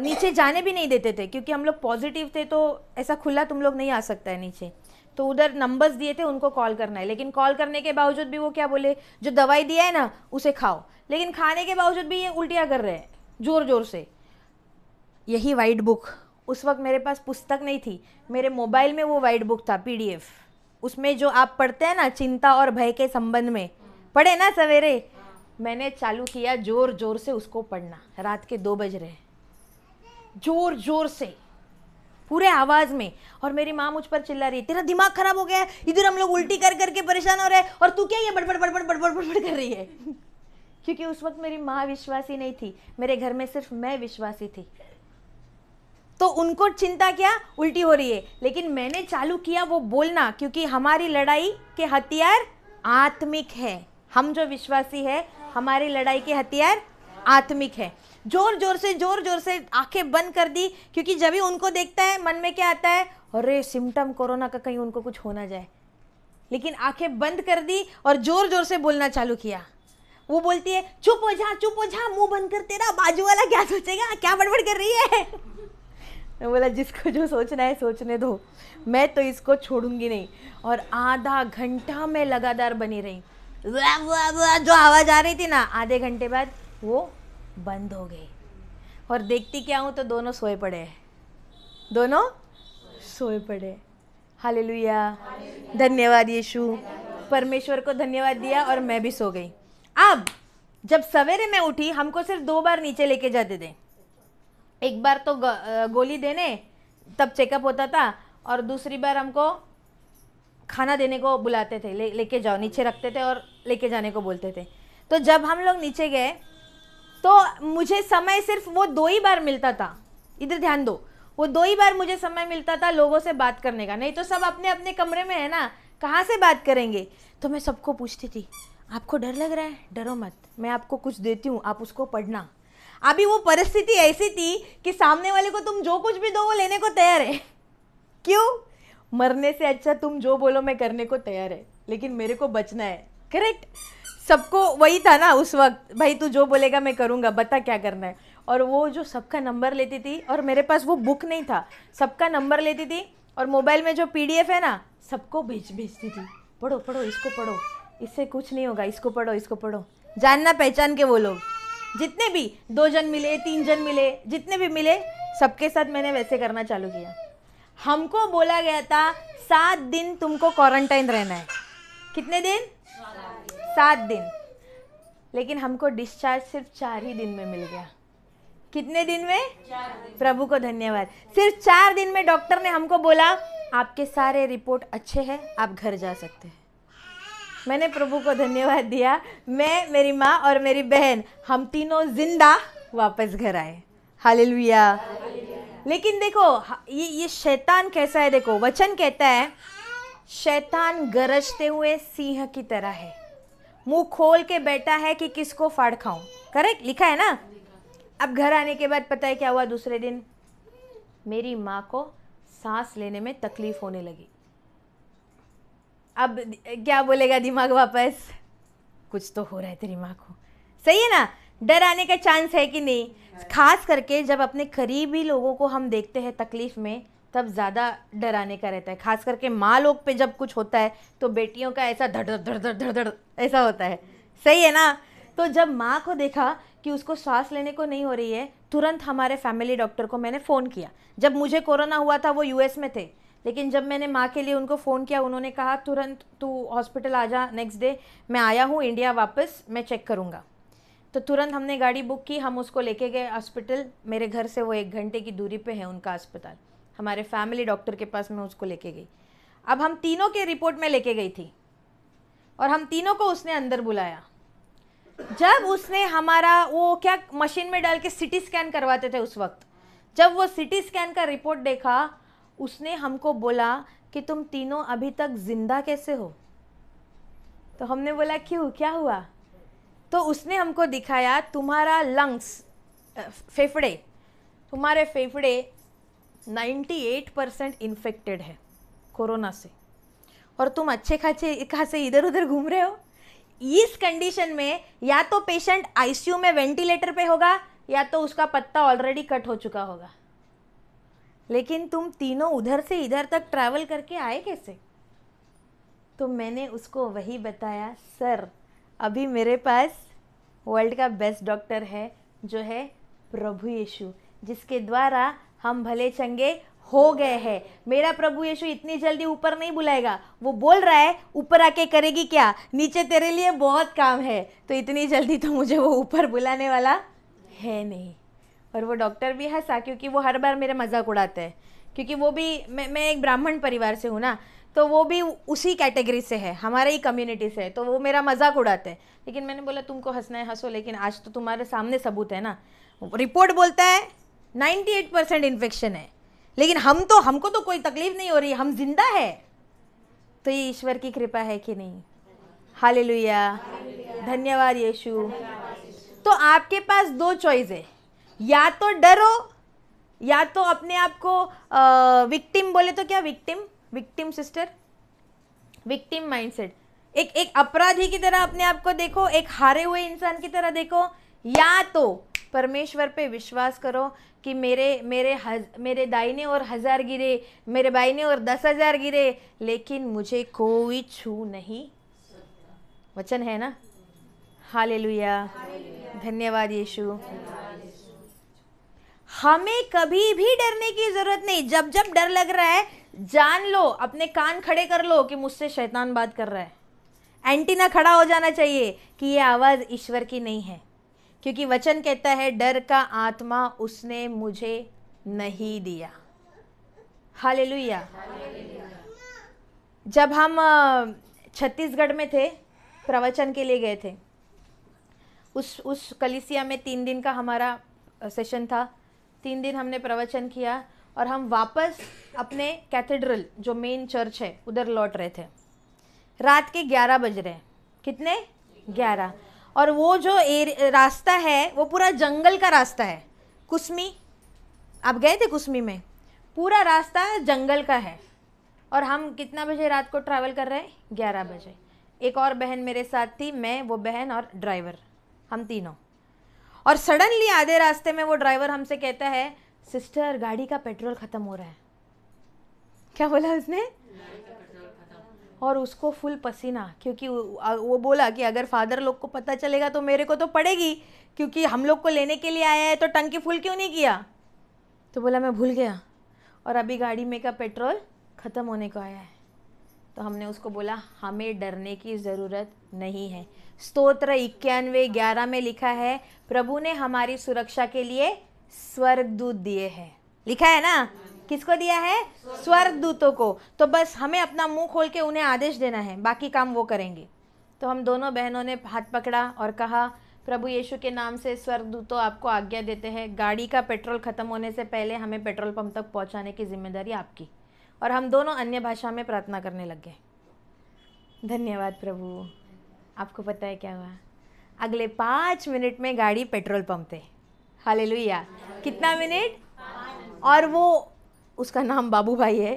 नीचे जाने भी नहीं देते थे क्योंकि हम लोग पॉजिटिव थे तो ऐसा खुला तुम लोग नहीं आ सकता है नीचे तो उधर नंबर्स दिए थे उनको कॉल करना है लेकिन कॉल करने के बावजूद भी वो क्या बोले जो दवाई दिया है ना उसे खाओ लेकिन खाने के बावजूद भी ये उल्टियाँ कर रहे हैं ज़ोर ज़ोर से यही वाइट बुक उस वक्त मेरे पास पुस्तक नहीं थी मेरे मोबाइल में वो वाइट बुक था पी उसमें जो आप पढ़ते हैं ना चिंता और भय के संबंध में पढ़े ना सवेरे मैंने चालू किया जोर जोर से उसको पढ़ना रात के दो बज रहे जोर जोर से पूरे आवाज़ में और मेरी माँ मुझ पर चिल्ला रही है तेरा दिमाग खराब हो गया है इधर हम लोग उल्टी कर करके परेशान हो रहे हैं और तू क्या ये बड़बड़ बड़बड़ बड़बड़ बड़बड़ कर रही है क्योंकि उस वक्त मेरी माँ विश्वासी नहीं थी मेरे घर में सिर्फ मैं विश्वासी थी तो उनको चिंता क्या उल्टी हो रही है लेकिन मैंने चालू किया वो बोलना क्योंकि हमारी लड़ाई के हथियार आत्मिक है हम जो विश्वासी है हमारी लड़ाई के हथियार आत्मिक है जोर जोर से जोर जोर से आंखें बंद कर दी क्योंकि जब भी उनको देखता है मन में क्या आता है अरे सिम्टम कोरोना का कहीं उनको कुछ हो ना जाए लेकिन आंखें बंद कर दी और जोर जोर से बोलना चालू किया वो बोलती है चुप हो जा चुप हो जा मुंह बंद कर तेरा बाजू वाला क्या सोचेगा क्या बड़बड़ कर रही है मैं बोला जिसको जो सोचना है सोचने दो मैं तो इसको छोड़ूंगी नहीं और आधा घंटा मैं लगातार बनी रही वाह वाह वाह जो आवाज़ आ रही थी ना आधे घंटे बाद वो बंद हो गई और देखती क्या हूँ तो दोनों सोए पड़े दोनों सोए पड़े हाले धन्यवाद यीशु परमेश्वर को धन्यवाद दिया और मैं भी सो गई अब जब सवेरे में उठी हमको सिर्फ दो बार नीचे लेके जाते थे एक बार तो गोली देने तब चेकअप होता था और दूसरी बार हमको खाना देने को बुलाते थे ले लेके जाओ नीचे रखते थे और लेके जाने को बोलते थे तो जब हम लोग नीचे गए तो मुझे समय सिर्फ वो दो ही बार मिलता था इधर ध्यान दो वो दो ही बार मुझे समय मिलता था लोगों से बात करने का नहीं तो सब अपने अपने कमरे में है ना कहाँ से बात करेंगे तो मैं सबको पूछती थी आपको डर लग रहा है डरो मत मैं आपको कुछ देती हूँ आप उसको पढ़ना अभी वो परिस्थिति ऐसी थी कि सामने वाले को तुम जो कुछ भी दो वो लेने को तैयार है क्यों मरने से अच्छा तुम जो बोलो मैं करने को तैयार है लेकिन मेरे को बचना है करेक्ट सबको वही था ना उस वक्त भाई तू जो बोलेगा मैं करूँगा बता क्या करना है और वो जो सबका नंबर लेती थी और मेरे पास वो बुक नहीं था सबका नंबर लेती थी और मोबाइल में जो पीडीएफ है ना सबको भेज भेजती थी पढ़ो पढ़ो इसको पढ़ो इससे कुछ नहीं होगा इसको पढ़ो इसको पढ़ो जानना पहचान के वो लोग जितने भी दो जन मिले तीन जन मिले जितने भी मिले सबके साथ मैंने वैसे करना चालू किया हमको बोला गया था सात दिन तुमको क्वारंटाइन रहना है कितने दिन सात दिन लेकिन हमको डिस्चार्ज सिर्फ चार ही दिन में मिल गया कितने दिन में दिन। प्रभु को धन्यवाद सिर्फ चार दिन में डॉक्टर ने हमको बोला आपके सारे रिपोर्ट अच्छे हैं आप घर जा सकते हैं मैंने प्रभु को धन्यवाद दिया मैं मेरी माँ और मेरी बहन हम तीनों जिंदा वापस घर आए हाल लेकिन देखो ये ये शैतान कैसा है देखो वचन कहता है शैतान गरजते हुए सिंह की तरह है मुंह खोल के बैठा है कि किसको फाड़ खाऊं करेक्ट लिखा है ना अब घर आने के बाद पता है क्या हुआ दूसरे दिन मेरी माँ को सांस लेने में तकलीफ होने लगी अब क्या बोलेगा दिमाग वापस कुछ तो हो रहा है तेरी माँ को सही है ना डर आने का चांस है कि नहीं खास करके जब अपने करीबी लोगों को हम देखते हैं तकलीफ में तब ज़्यादा डराने का रहता है खास करके माँ लोग पे जब कुछ होता है तो बेटियों का ऐसा धड़ धड़ धड़ धड़ धड़ ऐसा होता है सही है ना तो जब माँ को देखा कि उसको श्वास लेने को नहीं हो रही है तुरंत हमारे फैमिली डॉक्टर को मैंने फ़ोन किया जब मुझे कोरोना हुआ था वो यूएस में थे लेकिन जब मैंने माँ के लिए उनको फ़ोन किया उन्होंने कहा तुरंत तू हॉस्पिटल आ जा नेक्स्ट डे मैं आया हूँ इंडिया वापस मैं चेक करूँगा तो तुरंत हमने गाड़ी बुक की हम उसको लेके गए हॉस्पिटल मेरे घर से वो एक घंटे की दूरी पे है उनका अस्पताल हमारे फैमिली डॉक्टर के पास मैं उसको लेके गई अब हम तीनों के रिपोर्ट में लेके गई थी और हम तीनों को उसने अंदर बुलाया जब उसने हमारा वो क्या मशीन में डाल के सिटी स्कैन करवाते थे उस वक्त जब वो सिटी स्कैन का रिपोर्ट देखा उसने हमको बोला कि तुम तीनों अभी तक जिंदा कैसे हो तो हमने बोला क्यों क्या हुआ तो उसने हमको दिखाया तुम्हारा लंग्स फेफड़े तुम्हारे फेफड़े 98 परसेंट इन्फेक्टेड है कोरोना से और तुम अच्छे खाचे खासे इधर उधर घूम रहे हो इस कंडीशन में या तो पेशेंट आईसीयू में वेंटिलेटर पे होगा या तो उसका पत्ता ऑलरेडी कट हो चुका होगा लेकिन तुम तीनों उधर से इधर तक ट्रैवल करके आए कैसे तो मैंने उसको वही बताया सर अभी मेरे पास वर्ल्ड का बेस्ट डॉक्टर है जो है प्रभु यीशु जिसके द्वारा हम भले चंगे हो गए हैं मेरा प्रभु यीशु इतनी जल्दी ऊपर नहीं बुलाएगा वो बोल रहा है ऊपर आके करेगी क्या नीचे तेरे लिए बहुत काम है तो इतनी जल्दी तो मुझे वो ऊपर बुलाने वाला है नहीं और वो डॉक्टर भी हंसा क्योंकि वो हर बार मेरा मजाक उड़ाते हैं क्योंकि वो भी मैं मैं एक ब्राह्मण परिवार से हूँ ना तो वो भी उसी कैटेगरी से है हमारे ही कम्युनिटी से है तो वो मेरा मजाक उड़ाते हैं लेकिन मैंने बोला तुमको हंसना है हंसो लेकिन आज तो तुम्हारे सामने सबूत है ना रिपोर्ट बोलता है 98 परसेंट इन्फेक्शन है लेकिन हम तो हमको तो कोई तकलीफ नहीं हो रही हम जिंदा है तो ये ईश्वर की कृपा है कि नहीं हाले धन्यवाद यीशु तो आपके पास दो चॉइस है या तो डरो या तो अपने आप को विक्टिम बोले तो क्या victim victim sister victim mindset एक एक अपराधी की तरह अपने आप को देखो एक हारे हुए इंसान की तरह देखो या तो परमेश्वर पे विश्वास करो कि मेरे मेरे हज, मेरे दाइने और हज़ार गिरे मेरे बाइने और दस हज़ार गिरे लेकिन मुझे कोई छू नहीं वचन है ना हाले लुया धन्यवाद यीशु हमें कभी भी डरने की ज़रूरत नहीं जब जब डर लग रहा है जान लो अपने कान खड़े कर लो कि मुझसे शैतान बात कर रहा है एंटीना खड़ा हो जाना चाहिए कि ये आवाज़ ईश्वर की नहीं है क्योंकि वचन कहता है डर का आत्मा उसने मुझे नहीं दिया हालेलुया जब हम छत्तीसगढ़ में थे प्रवचन के लिए गए थे उस उस कलिसिया में तीन दिन का हमारा सेशन था तीन दिन हमने प्रवचन किया और हम वापस अपने कैथेड्रल जो मेन चर्च है उधर लौट रहे थे रात के ग्यारह बज रहे हैं कितने ग्यारह और वो जो एर, रास्ता है वो पूरा जंगल का रास्ता है कुसमी आप गए थे कुसमी में पूरा रास्ता जंगल का है और हम कितना बजे रात को ट्रैवल कर रहे हैं ग्यारह बजे एक और बहन मेरे साथ थी मैं वो बहन और ड्राइवर हम तीनों और सडनली आधे रास्ते में वो ड्राइवर हमसे कहता है सिस्टर गाड़ी का पेट्रोल ख़त्म हो रहा है क्या बोला उसने और उसको फुल पसीना क्योंकि वो बोला कि अगर फादर लोग को पता चलेगा तो मेरे को तो पड़ेगी क्योंकि हम लोग को लेने के लिए आया है तो टंकी फुल क्यों नहीं किया तो बोला मैं भूल गया और अभी गाड़ी में का पेट्रोल ख़त्म होने को आया है तो हमने उसको बोला हमें डरने की ज़रूरत नहीं है स्तोत्र इक्यानवे ग्यारह में लिखा है प्रभु ने हमारी सुरक्षा के लिए स्वर्गदूत दिए हैं लिखा है ना किसको दिया है स्वर्गदूतों को तो बस हमें अपना मुंह खोल के उन्हें आदेश देना है बाकी काम वो करेंगे तो हम दोनों बहनों ने हाथ पकड़ा और कहा प्रभु यीशु के नाम से स्वर्गदूतों आपको आज्ञा देते हैं गाड़ी का पेट्रोल ख़त्म होने से पहले हमें पेट्रोल पंप तक पहुंचाने की जिम्मेदारी आपकी और हम दोनों अन्य भाषा में प्रार्थना करने लग गए धन्यवाद प्रभु आपको पता है क्या हुआ अगले पाँच मिनट में गाड़ी पेट्रोल पंप थे हालेलुया कितना मिनट और वो उसका नाम बाबू भाई है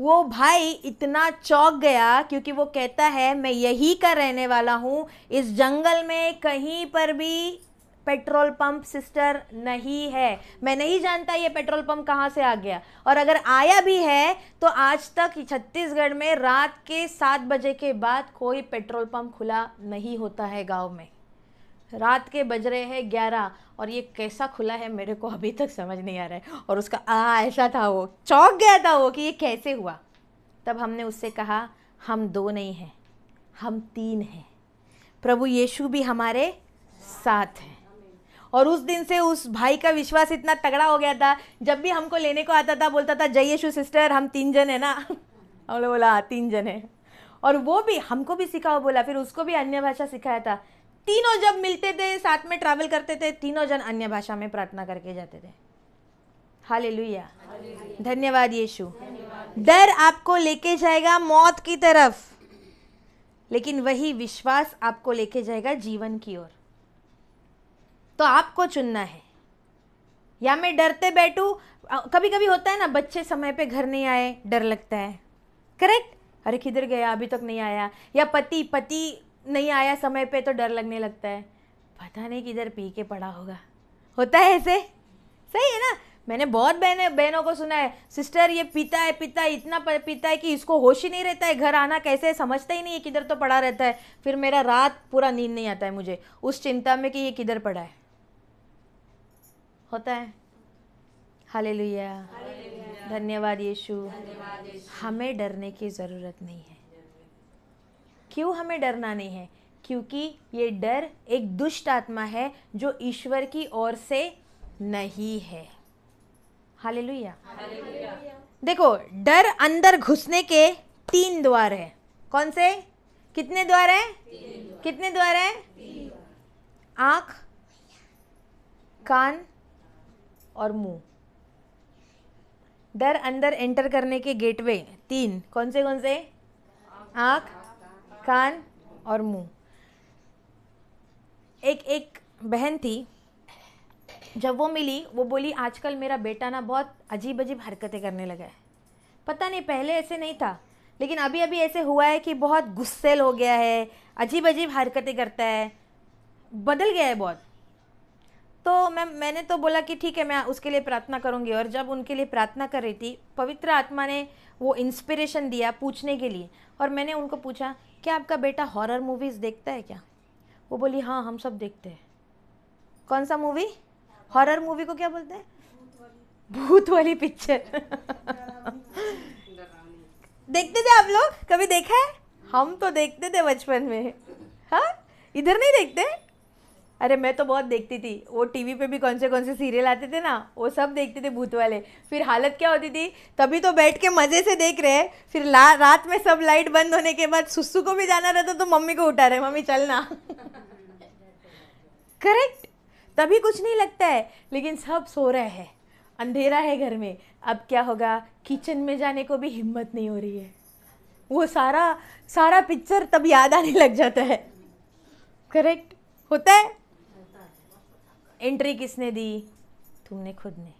वो भाई इतना चौक गया क्योंकि वो कहता है मैं यही का रहने वाला हूँ इस जंगल में कहीं पर भी पेट्रोल पंप सिस्टर नहीं है मैं नहीं जानता ये पेट्रोल पंप कहाँ से आ गया और अगर आया भी है तो आज तक छत्तीसगढ़ में रात के सात बजे के बाद कोई पेट्रोल पंप खुला नहीं होता है गांव में रात के बज रहे हैं ग्यारह और ये कैसा खुला है मेरे को अभी तक समझ नहीं आ रहा है और उसका आ ऐसा था वो चौंक गया था वो कि ये कैसे हुआ तब हमने उससे कहा हम दो नहीं हैं हम तीन हैं प्रभु यीशु भी हमारे साथ हैं और उस दिन से उस भाई का विश्वास इतना तगड़ा हो गया था जब भी हमको लेने को आता था बोलता था जय यीशु सिस्टर हम तीन जन है ना हमने बोला हाँ, तीन जन है और वो भी हमको भी सिखाओ बोला फिर उसको भी अन्य भाषा सिखाया था तीनों जब मिलते थे साथ में ट्रैवल करते थे तीनों जन अन्य भाषा में प्रार्थना करके जाते थे हाले धन्यवाद यीशु डर आपको लेके जाएगा मौत की तरफ लेकिन वही विश्वास आपको लेके जाएगा जीवन की ओर तो आपको चुनना है या मैं डरते बैठूं कभी कभी होता है ना बच्चे समय पे घर नहीं आए डर लगता है करेक्ट अरे किधर गया अभी तक नहीं आया या पति पति नहीं आया समय पे तो डर लगने लगता है पता नहीं किधर पी के पड़ा होगा होता है ऐसे सही है ना मैंने बहुत बहने बहनों को सुना है सिस्टर ये पीता है पीता है इतना पीता है कि इसको होश ही नहीं रहता है घर आना कैसे है समझता ही नहीं है किधर तो पड़ा रहता है फिर मेरा रात पूरा नींद नहीं आता है मुझे उस चिंता में कि ये किधर पड़ा है होता है हाले धन्यवाद यीशु हमें डरने की ज़रूरत नहीं है क्यों हमें डरना नहीं है क्योंकि ये डर एक दुष्ट आत्मा है जो ईश्वर की ओर से नहीं है हाले देखो डर अंदर घुसने के तीन द्वार है कौन से कितने द्वार है कितने द्वार है आंख कान और मुंह डर अंदर एंटर करने के गेटवे तीन कौन से कौन से आंख कान और मुंह एक एक बहन थी जब वो मिली वो बोली आजकल मेरा बेटा ना बहुत अजीब अजीब हरकतें करने लगा है पता नहीं पहले ऐसे नहीं था लेकिन अभी अभी ऐसे हुआ है कि बहुत गुस्सेल हो गया है अजीब अजीब हरकतें करता है बदल गया है बहुत तो मैम मैंने तो बोला कि ठीक है मैं उसके लिए प्रार्थना करूँगी और जब उनके लिए प्रार्थना कर रही थी पवित्र आत्मा ने वो इंस्पिरेशन दिया पूछने के लिए और मैंने उनको पूछा क्या आपका बेटा हॉरर मूवीज़ देखता है क्या वो बोली हाँ हम सब देखते हैं कौन सा मूवी हॉरर मूवी को क्या बोलते हैं भूत वाली पिक्चर देखते थे आप लोग कभी देखा है हम तो देखते थे बचपन में हाँ इधर नहीं देखते अरे मैं तो बहुत देखती थी वो टीवी पे भी कौन से कौन से सीरियल आते थे ना वो सब देखते थे भूत वाले फिर हालत क्या होती थी तभी तो बैठ के मज़े से देख रहे फिर ला रात में सब लाइट बंद होने के बाद सुस्सू को भी जाना रहता तो मम्मी को उठा रहे मम्मी चलना करेक्ट तभी कुछ नहीं लगता है लेकिन सब सो रहे हैं अंधेरा है घर में अब क्या होगा किचन में जाने को भी हिम्मत नहीं हो रही है वो सारा सारा पिक्चर तब याद आने लग जाता है करेक्ट होता है एंट्री किसने दी तुमने खुद ने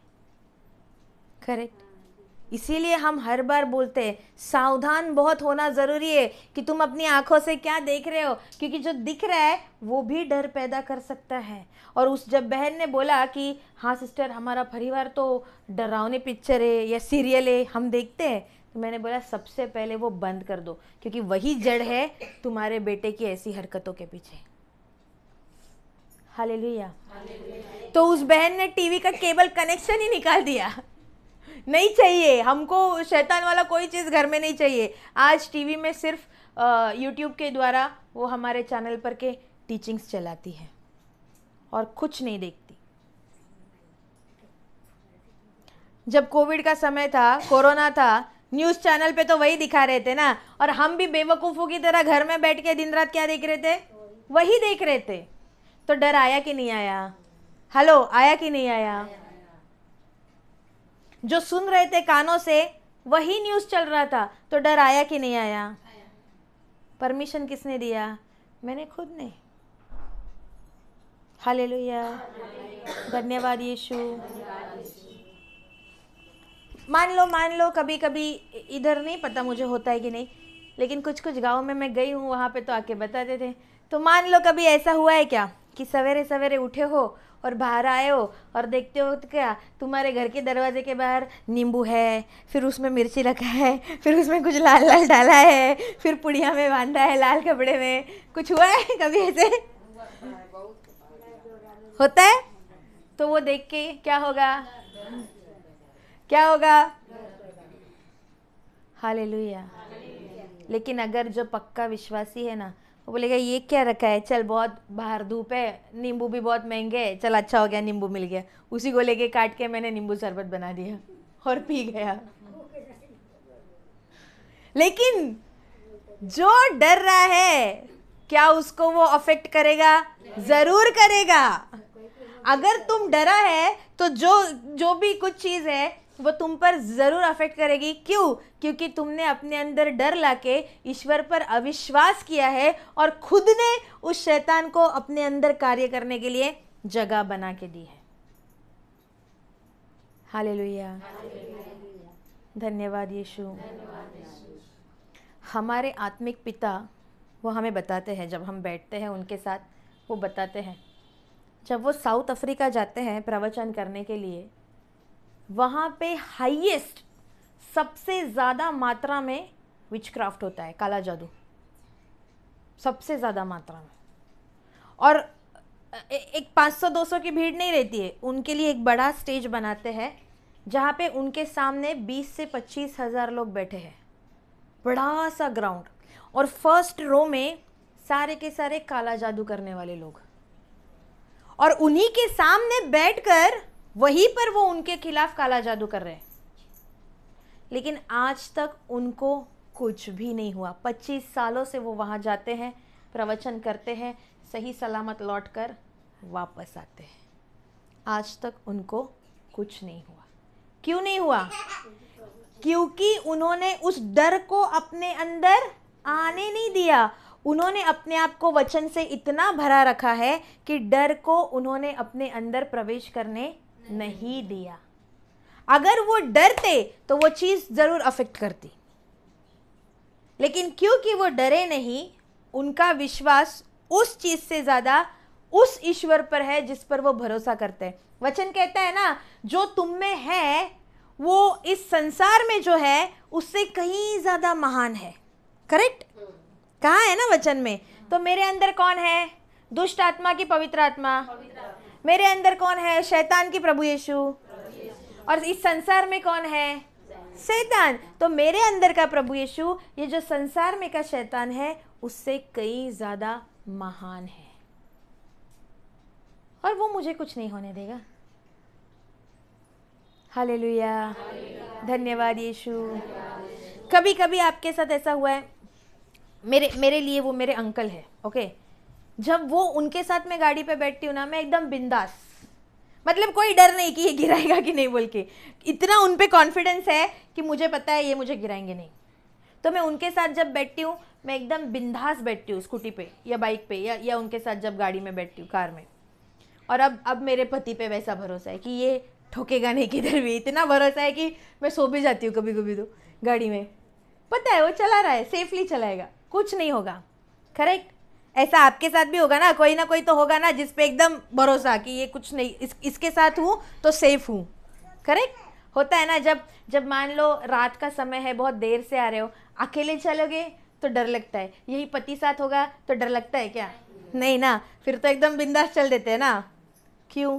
करेक्ट हाँ। इसीलिए हम हर बार बोलते हैं सावधान बहुत होना ज़रूरी है कि तुम अपनी आंखों से क्या देख रहे हो क्योंकि जो दिख रहा है वो भी डर पैदा कर सकता है और उस जब बहन ने बोला कि हाँ सिस्टर हमारा परिवार तो डरावने पिक्चर है या सीरियल है हम देखते हैं तो मैंने बोला सबसे पहले वो बंद कर दो क्योंकि वही जड़ है तुम्हारे बेटे की ऐसी हरकतों के पीछे हालेलुया तो उस बहन ने टीवी का केबल कनेक्शन ही निकाल दिया नहीं चाहिए हमको शैतान वाला कोई चीज़ घर में नहीं चाहिए आज टीवी में सिर्फ यूट्यूब के द्वारा वो हमारे चैनल पर के टीचिंग्स चलाती है और कुछ नहीं देखती जब कोविड का समय था कोरोना था न्यूज़ चैनल पे तो वही दिखा रहे थे ना और हम भी बेवकूफ़ों की तरह घर में बैठ के दिन रात क्या देख रहे थे वही देख रहे थे तो डर आया कि नहीं आया हेलो आया कि नहीं आया जो सुन रहे थे कानों से वही न्यूज़ चल रहा था तो डर आया कि नहीं आया परमिशन किसने दिया मैंने खुद ने हाले धन्यवाद यीशु मान लो मान लो कभी कभी इधर नहीं पता मुझे होता है कि नहीं लेकिन कुछ कुछ गांव में मैं गई हूँ वहाँ पे तो आके बताते थे तो मान लो कभी ऐसा हुआ है क्या कि सवेरे सवेरे उठे हो और बाहर आए हो और देखते हो तो क्या तुम्हारे घर के दरवाजे के बाहर नींबू है फिर उसमें मिर्ची रखा है फिर उसमें कुछ लाल लाल डाला है फिर पुड़िया में बांधा है लाल कपड़े में कुछ हुआ है कभी ऐसे होता है तो वो देख के क्या होगा क्या होगा हाल लेकिन अगर जो पक्का विश्वासी है ना वो बोलेगा ये क्या रखा है चल बहुत बाहर धूप है नींबू भी बहुत महंगे है चल अच्छा हो गया नींबू मिल गया उसी को लेके काट के मैंने नींबू शरबत बना दिया और पी गया लेकिन जो डर रहा है क्या उसको वो अफेक्ट करेगा जरूर करेगा अगर तुम डरा है तो जो जो भी कुछ चीज़ है वो तुम पर ज़रूर अफेक्ट करेगी क्यों क्योंकि तुमने अपने अंदर डर लाके ईश्वर पर अविश्वास किया है और खुद ने उस शैतान को अपने अंदर कार्य करने के लिए जगह बना के दी है हाले लुया धन्यवाद यीशु हमारे आत्मिक पिता वो हमें बताते हैं जब हम बैठते हैं उनके साथ वो बताते हैं जब वो साउथ अफ्रीका जाते हैं प्रवचन करने के लिए वहाँ पे हाईएस्ट सबसे ज़्यादा मात्रा में विच क्राफ्ट होता है काला जादू सबसे ज़्यादा मात्रा में और एक 500-200 की भीड़ नहीं रहती है उनके लिए एक बड़ा स्टेज बनाते हैं जहाँ पे उनके सामने 20 से पच्चीस हज़ार लोग बैठे हैं बड़ा सा ग्राउंड और फर्स्ट रो में सारे के सारे काला जादू करने वाले लोग और उन्हीं के सामने बैठकर वहीं पर वो उनके खिलाफ काला जादू कर रहे हैं लेकिन आज तक उनको कुछ भी नहीं हुआ पच्चीस सालों से वो वहाँ जाते हैं प्रवचन करते हैं सही सलामत लौट कर वापस आते हैं आज तक उनको कुछ नहीं हुआ क्यों नहीं हुआ क्योंकि उन्होंने उस डर को अपने अंदर आने नहीं दिया उन्होंने अपने आप को वचन से इतना भरा रखा है कि डर को उन्होंने अपने अंदर प्रवेश करने नहीं दिया अगर वो डरते तो वो चीज़ ज़रूर अफेक्ट करती लेकिन क्योंकि वो डरे नहीं उनका विश्वास उस चीज़ से ज़्यादा उस ईश्वर पर है जिस पर वो भरोसा करते हैं वचन कहता है ना जो तुम में है वो इस संसार में जो है उससे कहीं ज़्यादा महान है करेक्ट कहा है ना वचन में तो मेरे अंदर कौन है दुष्ट आत्मा की पवित्र आत्मा, पवित्र आत्मा। मेरे अंदर कौन है शैतान की प्रभु यीशु और इस संसार में कौन है शैतान तो मेरे अंदर का प्रभु यीशु ये जो संसार में का शैतान है उससे कई ज़्यादा महान है और वो मुझे कुछ नहीं होने देगा हाले धन्यवाद यीशु कभी कभी आपके साथ ऐसा हुआ है मेरे मेरे लिए वो मेरे अंकल है ओके okay? जब वो उनके साथ मैं गाड़ी पे बैठती हूँ ना मैं एकदम बिंदास मतलब कोई डर नहीं कि ये गिराएगा कि नहीं बोल के इतना उन पर कॉन्फिडेंस है कि मुझे पता है ये मुझे गिराएंगे नहीं तो मैं उनके साथ जब बैठती हूँ मैं एकदम बिंदास बैठती हूँ स्कूटी पे या बाइक पे या या उनके साथ जब गाड़ी में बैठती हूँ कार में और अब अब मेरे पति पे वैसा भरोसा है कि ये ठोकेगा नहीं किधर भी इतना भरोसा है कि मैं सो भी जाती हूँ कभी कभी तो गाड़ी में पता है वो चला रहा है सेफली चलाएगा कुछ नहीं होगा करेक्ट ऐसा आपके साथ भी होगा ना कोई ना कोई तो होगा ना जिस एकदम भरोसा कि ये कुछ नहीं इस, इसके साथ हूँ तो सेफ हूँ करेक्ट होता है ना जब जब मान लो रात का समय है बहुत देर से आ रहे हो अकेले चलोगे तो डर लगता है यही पति साथ होगा तो डर लगता है क्या नहीं ना फिर तो एकदम बिंदास चल देते हैं ना क्यों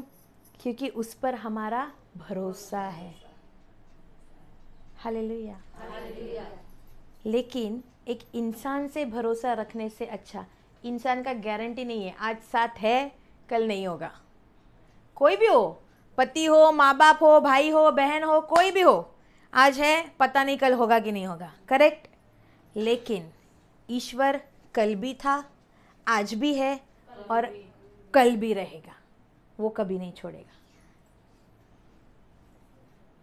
क्योंकि उस पर हमारा भरोसा है हालेलुया लेकिन एक इंसान से भरोसा रखने से अच्छा इंसान का गारंटी नहीं है आज साथ है कल नहीं होगा कोई भी हो पति हो माँ बाप हो भाई हो बहन हो कोई भी हो आज है पता नहीं कल होगा कि नहीं होगा करेक्ट लेकिन ईश्वर कल भी था आज भी है और कल भी रहेगा वो कभी नहीं छोड़ेगा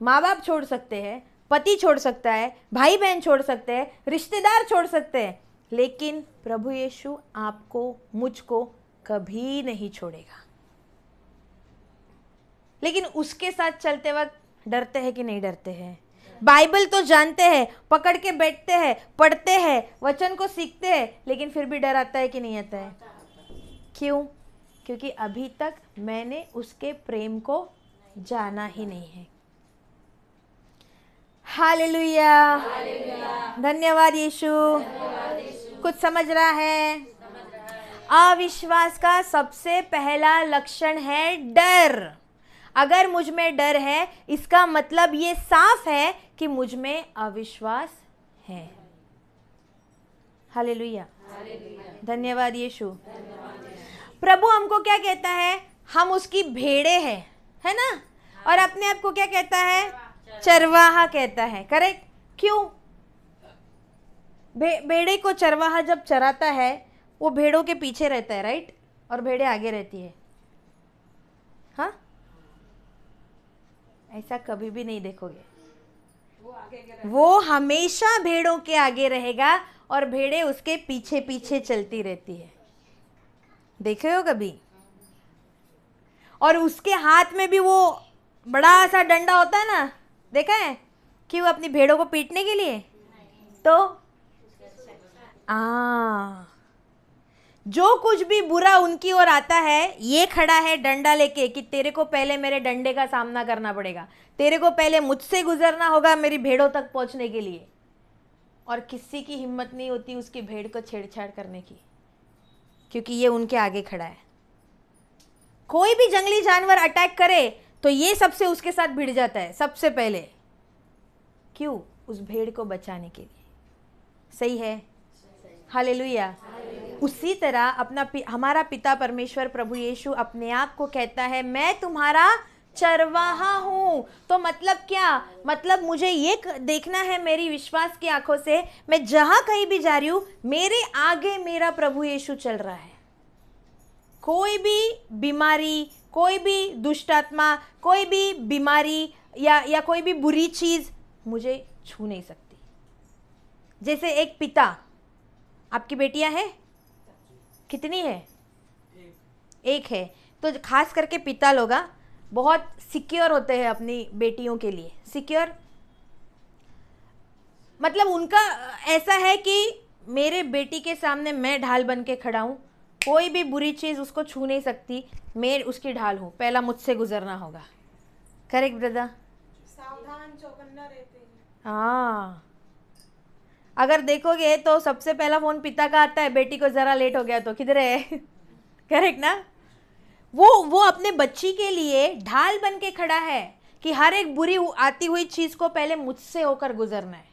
माँ बाप छोड़ सकते हैं पति छोड़ सकता है भाई बहन छोड़ सकते हैं रिश्तेदार छोड़ सकते हैं लेकिन प्रभु यीशु आपको मुझको कभी नहीं छोड़ेगा लेकिन उसके साथ चलते वक्त डरते हैं कि नहीं डरते हैं बाइबल तो जानते हैं पकड़ के बैठते हैं पढ़ते हैं वचन को सीखते हैं लेकिन फिर भी डर आता है कि नहीं आता है क्यों क्योंकि अभी तक मैंने उसके प्रेम को जाना ही नहीं है हालेलुया धन्यवाद यीशु कुछ समझ रहा है अविश्वास का सबसे पहला लक्षण है डर अगर मुझ में डर है इसका मतलब ये साफ है कि मुझ में अविश्वास है हालेलुया धन्यवाद यीशु प्रभु हमको क्या कहता है हम उसकी भेड़े हैं है ना और अपने आप को क्या कहता है चरवाहा कहता है करेक्ट क्यों भे, भेड़े को चरवाहा जब चराता है वो भेड़ों के पीछे रहता है राइट और भेड़े आगे रहती है हाँ ऐसा कभी भी नहीं देखोगे वो हमेशा भेड़ों के आगे रहेगा और भेड़े उसके पीछे पीछे चलती रहती है देखे हो कभी और उसके हाथ में भी वो बड़ा सा डंडा होता है ना देखा है कि वो अपनी भेड़ों को पीटने के लिए तो आ हाँ। जो कुछ भी बुरा उनकी ओर आता है ये खड़ा है डंडा लेके कि तेरे को पहले मेरे डंडे का सामना करना पड़ेगा तेरे को पहले मुझसे गुजरना होगा मेरी भेड़ों तक पहुंचने के लिए और किसी की हिम्मत नहीं होती उसकी भेड़ को छेड़छाड़ करने की क्योंकि ये उनके आगे खड़ा है कोई भी जंगली जानवर अटैक करे तो ये सबसे उसके साथ भिड़ जाता है सबसे पहले क्यों उस भेड़ को बचाने के लिए सही है लुया उसी तरह अपना पि, हमारा पिता परमेश्वर प्रभु यीशु अपने आप को कहता है मैं तुम्हारा चरवाहा हूँ तो मतलब क्या मतलब मुझे ये देखना है मेरी विश्वास की आंखों से मैं जहाँ कहीं भी जा रही हूँ मेरे आगे मेरा प्रभु यीशु चल रहा है कोई भी बीमारी कोई भी दुष्ट आत्मा कोई भी बीमारी या या कोई भी बुरी चीज़ मुझे छू नहीं सकती जैसे एक पिता आपकी बेटियां हैं कितनी है एक, एक है तो खास करके पिता लोग हाँ, बहुत सिक्योर होते हैं अपनी बेटियों के लिए सिक्योर मतलब उनका ऐसा है कि मेरे बेटी के सामने मैं ढाल बन के खड़ा हूँ कोई भी बुरी चीज़ उसको छू नहीं सकती मैं उसकी ढाल हूँ पहला मुझसे गुजरना होगा करेक्ट ब्रदर सावधान चौकन्ना रहते हाँ अगर देखोगे तो सबसे पहला फ़ोन पिता का आता है बेटी को ज़रा लेट हो गया तो किधर है करेक्ट ना वो वो अपने बच्ची के लिए ढाल बन के खड़ा है कि हर एक बुरी आती हुई चीज़ को पहले मुझसे होकर गुजरना है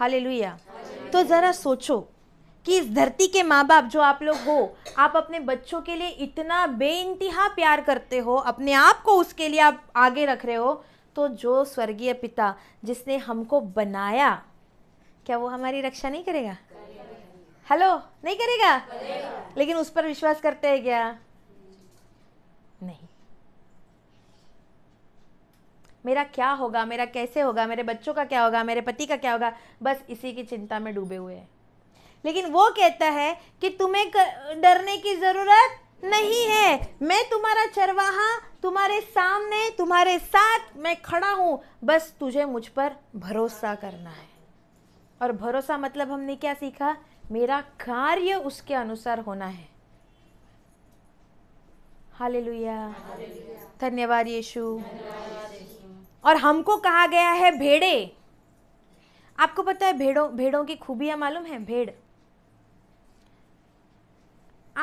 हाल तो ज़रा सोचो कि इस धरती के माँ बाप जो आप लोग हो आप अपने बच्चों के लिए इतना बे प्यार करते हो अपने आप को उसके लिए आप आगे रख रहे हो तो जो स्वर्गीय पिता जिसने हमको बनाया क्या वो हमारी रक्षा नहीं करेगा हेलो नहीं करेगा लेकिन उस पर विश्वास करते हैं क्या नहीं मेरा क्या होगा मेरा कैसे होगा मेरे बच्चों का क्या होगा मेरे पति का क्या होगा बस इसी की चिंता में डूबे हुए हैं लेकिन वो कहता है कि तुम्हें डरने की ज़रूरत नहीं है मैं तुम्हारा चरवाहा तुम्हारे सामने तुम्हारे साथ मैं खड़ा हूं बस तुझे मुझ पर भरोसा करना है और भरोसा मतलब हमने क्या सीखा मेरा कार्य उसके अनुसार होना है हालेलुया धन्यवाद यीशु और हमको कहा गया है भेड़े आपको पता है भेड़ों भेड़ों की खूबियां मालूम है भेड़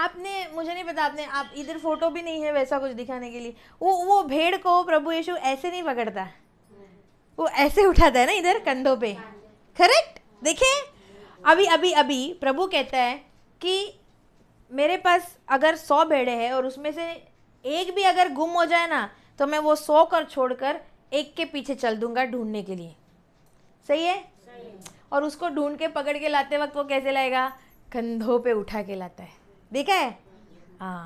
आपने मुझे नहीं पता आपने आप इधर फोटो भी नहीं है वैसा कुछ दिखाने के लिए वो वो भेड़ को प्रभु यीशु ऐसे नहीं पकड़ता वो ऐसे उठाता है ना इधर कंधों पे करेक्ट देखे अभी अभी अभी प्रभु कहता है कि मेरे पास अगर सौ भेड़े हैं और उसमें से एक भी अगर गुम हो जाए ना तो मैं वो सौ कर छोड़कर एक के पीछे चल दूंगा ढूंढने के लिए सही है और उसको ढूंढ के पकड़ के लाते वक्त वो कैसे लाएगा कंधों पे उठा के लाता है देखा है हाँ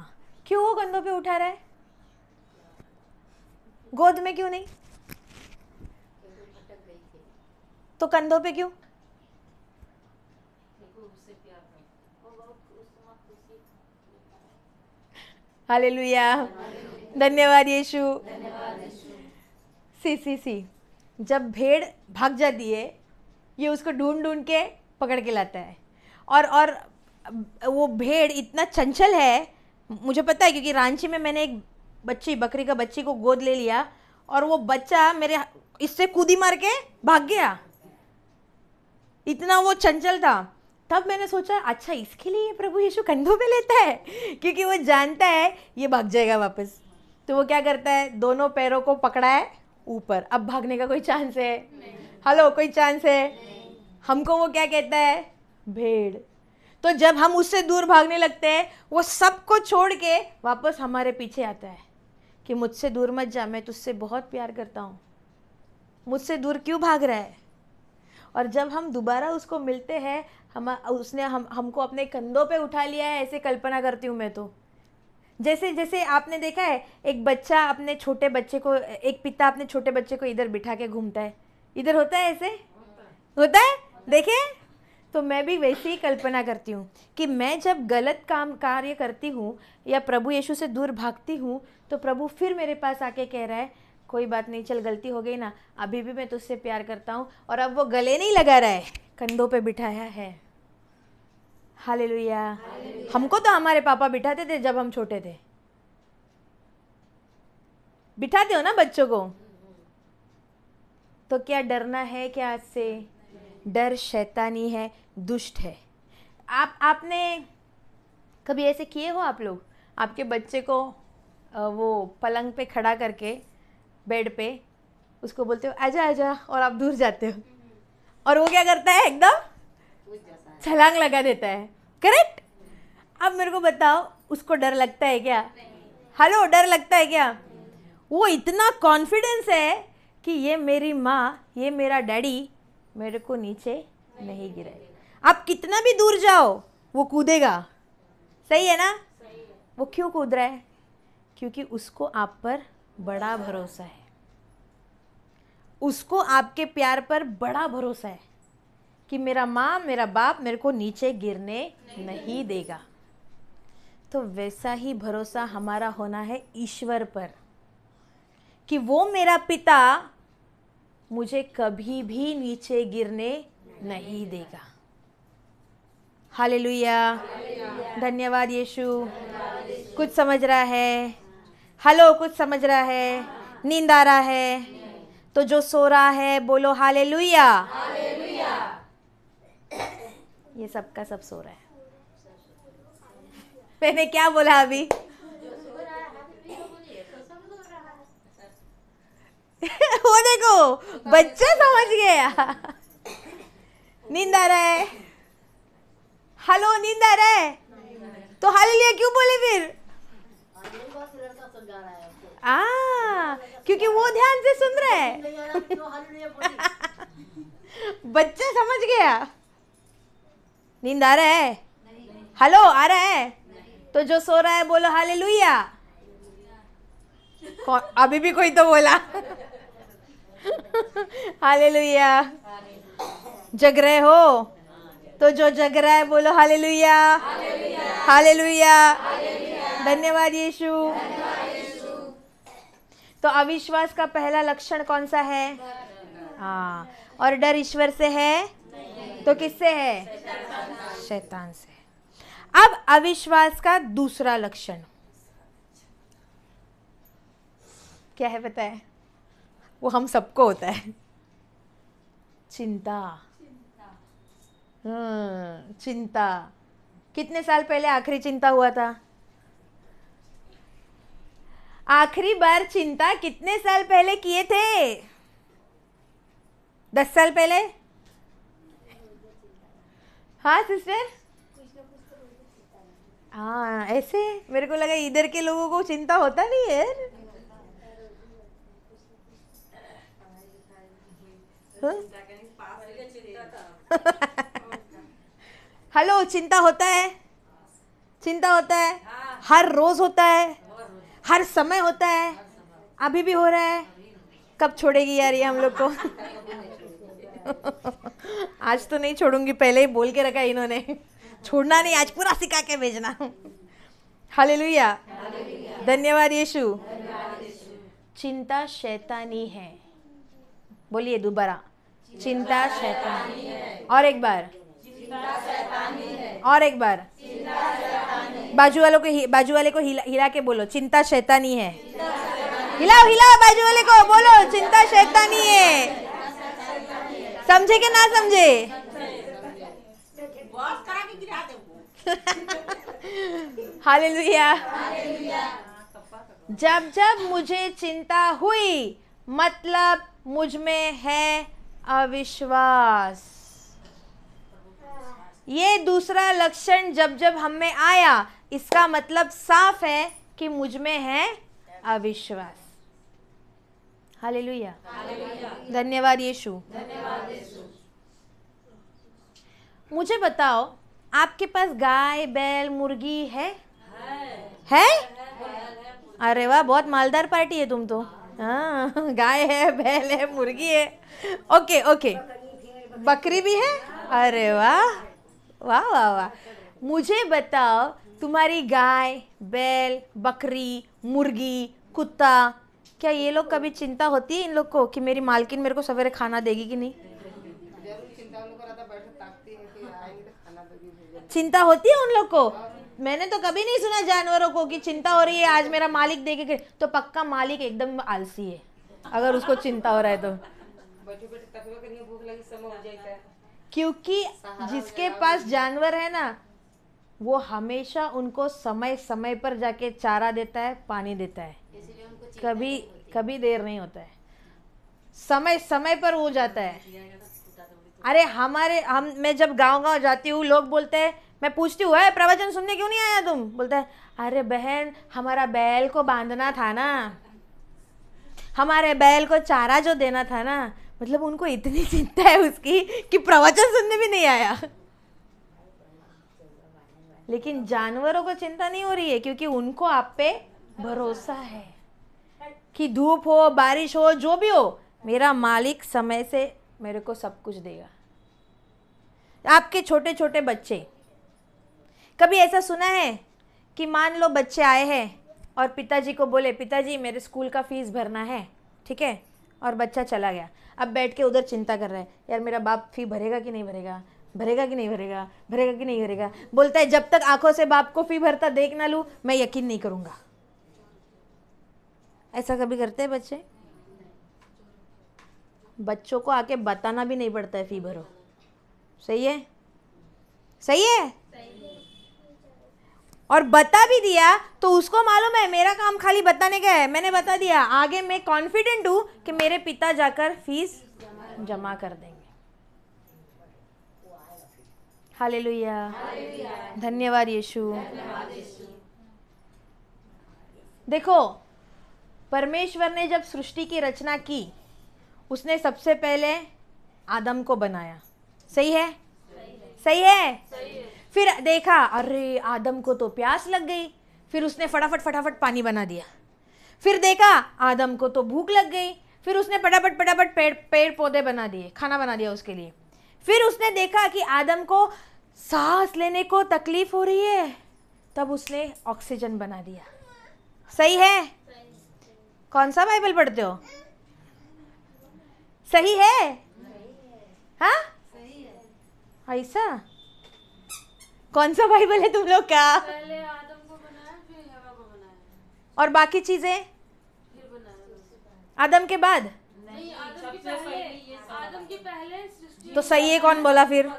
क्यों वो कंधों पे उठा रहा है गोद में क्यों नहीं तो कंधों पे क्यों हाले लुया धन्यवाद यीशु सी सी सी जब भेड़ भाग जाती है ये उसको ढूंढ ढूंढ के पकड़ के लाता है और और वो भेड़ इतना चंचल है मुझे पता है क्योंकि रांची में मैंने एक बच्ची बकरी का बच्ची को गोद ले लिया और वो बच्चा मेरे इससे कूदी मार के भाग गया इतना वो चंचल था तब मैंने सोचा अच्छा इसके लिए प्रभु यीशु कंधों पे लेता है क्योंकि वो जानता है ये भाग जाएगा वापस तो वो क्या करता है दोनों पैरों को पकड़ा है ऊपर अब भागने का कोई चांस है हेलो कोई चांस है हमको वो क्या कहता है भेड़ तो जब हम उससे दूर भागने लगते हैं वो सबको छोड़ के वापस हमारे पीछे आता है कि मुझसे दूर मत जा मैं तुझसे बहुत प्यार करता हूँ मुझसे दूर क्यों भाग रहा है और जब हम दोबारा उसको मिलते हैं हम उसने हम हमको अपने कंधों पे उठा लिया है ऐसे कल्पना करती हूँ मैं तो जैसे जैसे आपने देखा है एक बच्चा अपने छोटे बच्चे को एक पिता अपने छोटे बच्चे को इधर बिठा के घूमता है इधर होता है ऐसे होता है, होता है? देखे तो मैं भी वैसे ही कल्पना करती हूँ कि मैं जब गलत काम कार्य करती हूँ या प्रभु यीशु से दूर भागती हूँ तो प्रभु फिर मेरे पास आके कह रहा है कोई बात नहीं चल गलती हो गई ना अभी भी मैं तुझसे प्यार करता हूँ और अब वो गले नहीं लगा रहा है कंधों पे बिठाया है हाले लोहिया हमको तो हमारे पापा बिठाते थे जब हम छोटे थे बिठाते हो ना बच्चों को हम्म, हम्म। तो क्या डरना है क्या आज से डर शैतानी है दुष्ट है आप आपने कभी ऐसे किए हो आप लोग आपके बच्चे को वो पलंग पे खड़ा करके बेड पे उसको बोलते हो आजा आजा और आप दूर जाते हो और वो क्या करता है एकदम छलांग लगा देता है करेक्ट अब मेरे को बताओ उसको डर लगता है क्या हेलो डर लगता है क्या वो इतना कॉन्फिडेंस है कि ये मेरी माँ ये मेरा डैडी मेरे को नीचे नहीं, नहीं आप कितना भी दूर जाओ वो कूदेगा सही है ना सही है। वो क्यों कूद रहा है क्योंकि उसको आप पर बड़ा भरोसा है उसको आपके प्यार पर बड़ा भरोसा है कि मेरा माँ मेरा बाप मेरे को नीचे गिरने नहीं, नहीं देगा तो वैसा ही भरोसा हमारा होना है ईश्वर पर कि वो मेरा पिता मुझे कभी भी नीचे गिरने नहीं देगा हाले लुया धन्यवाद यीशु कुछ समझ रहा है हेलो कुछ समझ रहा है नींद आ रहा है तो जो सो रहा है बोलो हाले लुया ये सबका सब सो रहा है मैंने क्या बोला अभी वो देखो बच्चा समझ गया नींद आ रहा है हेलो नींद आ रहा है तो हाल लिया क्यों बोले फिर आ, क्योंकि वो ध्यान से सुन रहा है बच्चा समझ गया नींद आ रहा है हेलो आ रहा है तो जो सो रहा है बोलो हाले लुया अभी भी कोई तो बोला लुया जग रहे हो तो जो जग रहा है बोलो हाले लुया धन्यवाद यीशु तो अविश्वास का पहला लक्षण कौन सा है हाँ और डर ईश्वर से है तो किससे है शैतान से अब अविश्वास का दूसरा लक्षण क्या है बताए वो हम सबको होता है चिंता हम्म चिंता कितने साल पहले आखिरी चिंता हुआ था आखिरी बार चिंता कितने साल पहले किए थे दस साल पहले हाँ सिस्टर हाँ ऐसे मेरे को लगा इधर के लोगों को चिंता होता नहीं है हेलो चिंता होता है चिंता होता है हर रोज होता है हर समय होता है अभी भी हो रहा है कब छोड़ेगी यार ये हम लोग को आज तो नहीं छोड़ूंगी पहले ही बोल के रखा इन्होंने छोड़ना नहीं आज पूरा सिखा के भेजना लुया धन्यवाद यीशु चिंता शैतानी है बोलिए दोबारा चिंता शैतानी है और एक बार और एक बार बाजू वालों को बाजू वाले को हिला, हिला के बोलो चिंता शैतानी है हिलाओ हिलाओ बाजू वाले को बोलो चिंता शैतानी है समझे कि ना समझे हालेलुया जब जब मुझे चिंता हुई मतलब मुझ में है अविश्वास ये दूसरा लक्षण जब जब हम में आया इसका मतलब साफ है कि मुझ में है अविश्वास लुया धन्यवाद यीशु मुझे बताओ आपके पास गाय बैल मुर्गी है है, है? है? अरे वाह बहुत मालदार पार्टी है तुम तो हाँ, गाय है बैल है मुर्गी है ओके ओके बकरी भी है अरे वाह वाह वाह वाह मुझे बताओ तुम्हारी गाय बैल बकरी मुर्गी कुत्ता क्या ये लोग कभी चिंता होती है इन लोग को कि मेरी मालकिन मेरे को सवेरे खाना देगी कि नहीं चिंता होती है उन लोग को मैंने तो कभी नहीं सुना जानवरों को कि चिंता हो रही है आज मेरा मालिक देखे तो पक्का मालिक एकदम आलसी है अगर उसको चिंता हो रहा है तो क्योंकि जिसके पास जानवर है ना वो हमेशा उनको समय समय पर जाके चारा देता है पानी देता है कभी कभी देर नहीं होता है समय समय पर हो जाता है अरे हमारे हम मैं जब गांव गांव जाती हूँ लोग बोलते हैं मैं पूछती हूँ प्रवचन सुनने क्यों नहीं आया तुम बोलता है अरे बहन हमारा बैल को बांधना था ना हमारे बैल को चारा जो देना था ना मतलब उनको इतनी चिंता है उसकी कि प्रवचन सुनने भी नहीं आया लेकिन जानवरों को चिंता नहीं हो रही है क्योंकि उनको आप पे भरोसा है कि धूप हो बारिश हो जो भी हो मेरा मालिक समय से मेरे को सब कुछ देगा आपके छोटे छोटे बच्चे कभी ऐसा सुना है कि मान लो बच्चे आए हैं और पिताजी को बोले पिताजी मेरे स्कूल का फ़ीस भरना है ठीक है और बच्चा चला गया अब बैठ के उधर चिंता कर रहा है यार मेरा बाप फी भरेगा कि नहीं भरेगा भरेगा कि नहीं भरेगा भरेगा कि नहीं भरेगा बोलता है जब तक आंखों से बाप को फी भरता देख ना लूँ मैं यकीन नहीं करूँगा ऐसा कभी करते हैं बच्चे बच्चों को आके बताना भी नहीं पड़ता है फी भरो सही है सही है और बता भी दिया तो उसको मालूम है मेरा काम खाली बताने का है मैंने बता दिया आगे मैं कॉन्फिडेंट हूँ कि मेरे पिता जाकर फीस जमा कर देंगे हाले लुया धन्यवाद यीशु देखो परमेश्वर ने जब सृष्टि की रचना की उसने सबसे पहले आदम को बनाया सही है सही है, सही है? सही है। फिर देखा अरे आदम को तो प्यास लग गई फिर उसने फटाफट फटाफट पानी बना दिया फिर देखा आदम को तो भूख लग गई फिर उसने फटाफट फटाफट पेड़ पेड़ पौधे बना दिए खाना बना दिया उसके लिए फिर उसने देखा कि आदम को सांस लेने को तकलीफ हो रही है तब उसने ऑक्सीजन बना दिया सही है कौन सा बाइबल पढ़ते हो सही है हाँ ऐसा कौन सा बाइबल है तुम लोग का और बाकी चीजें आदम के बाद नहीं, आदम के पहले, आदम के पहले तो सही है कौन बोला फिर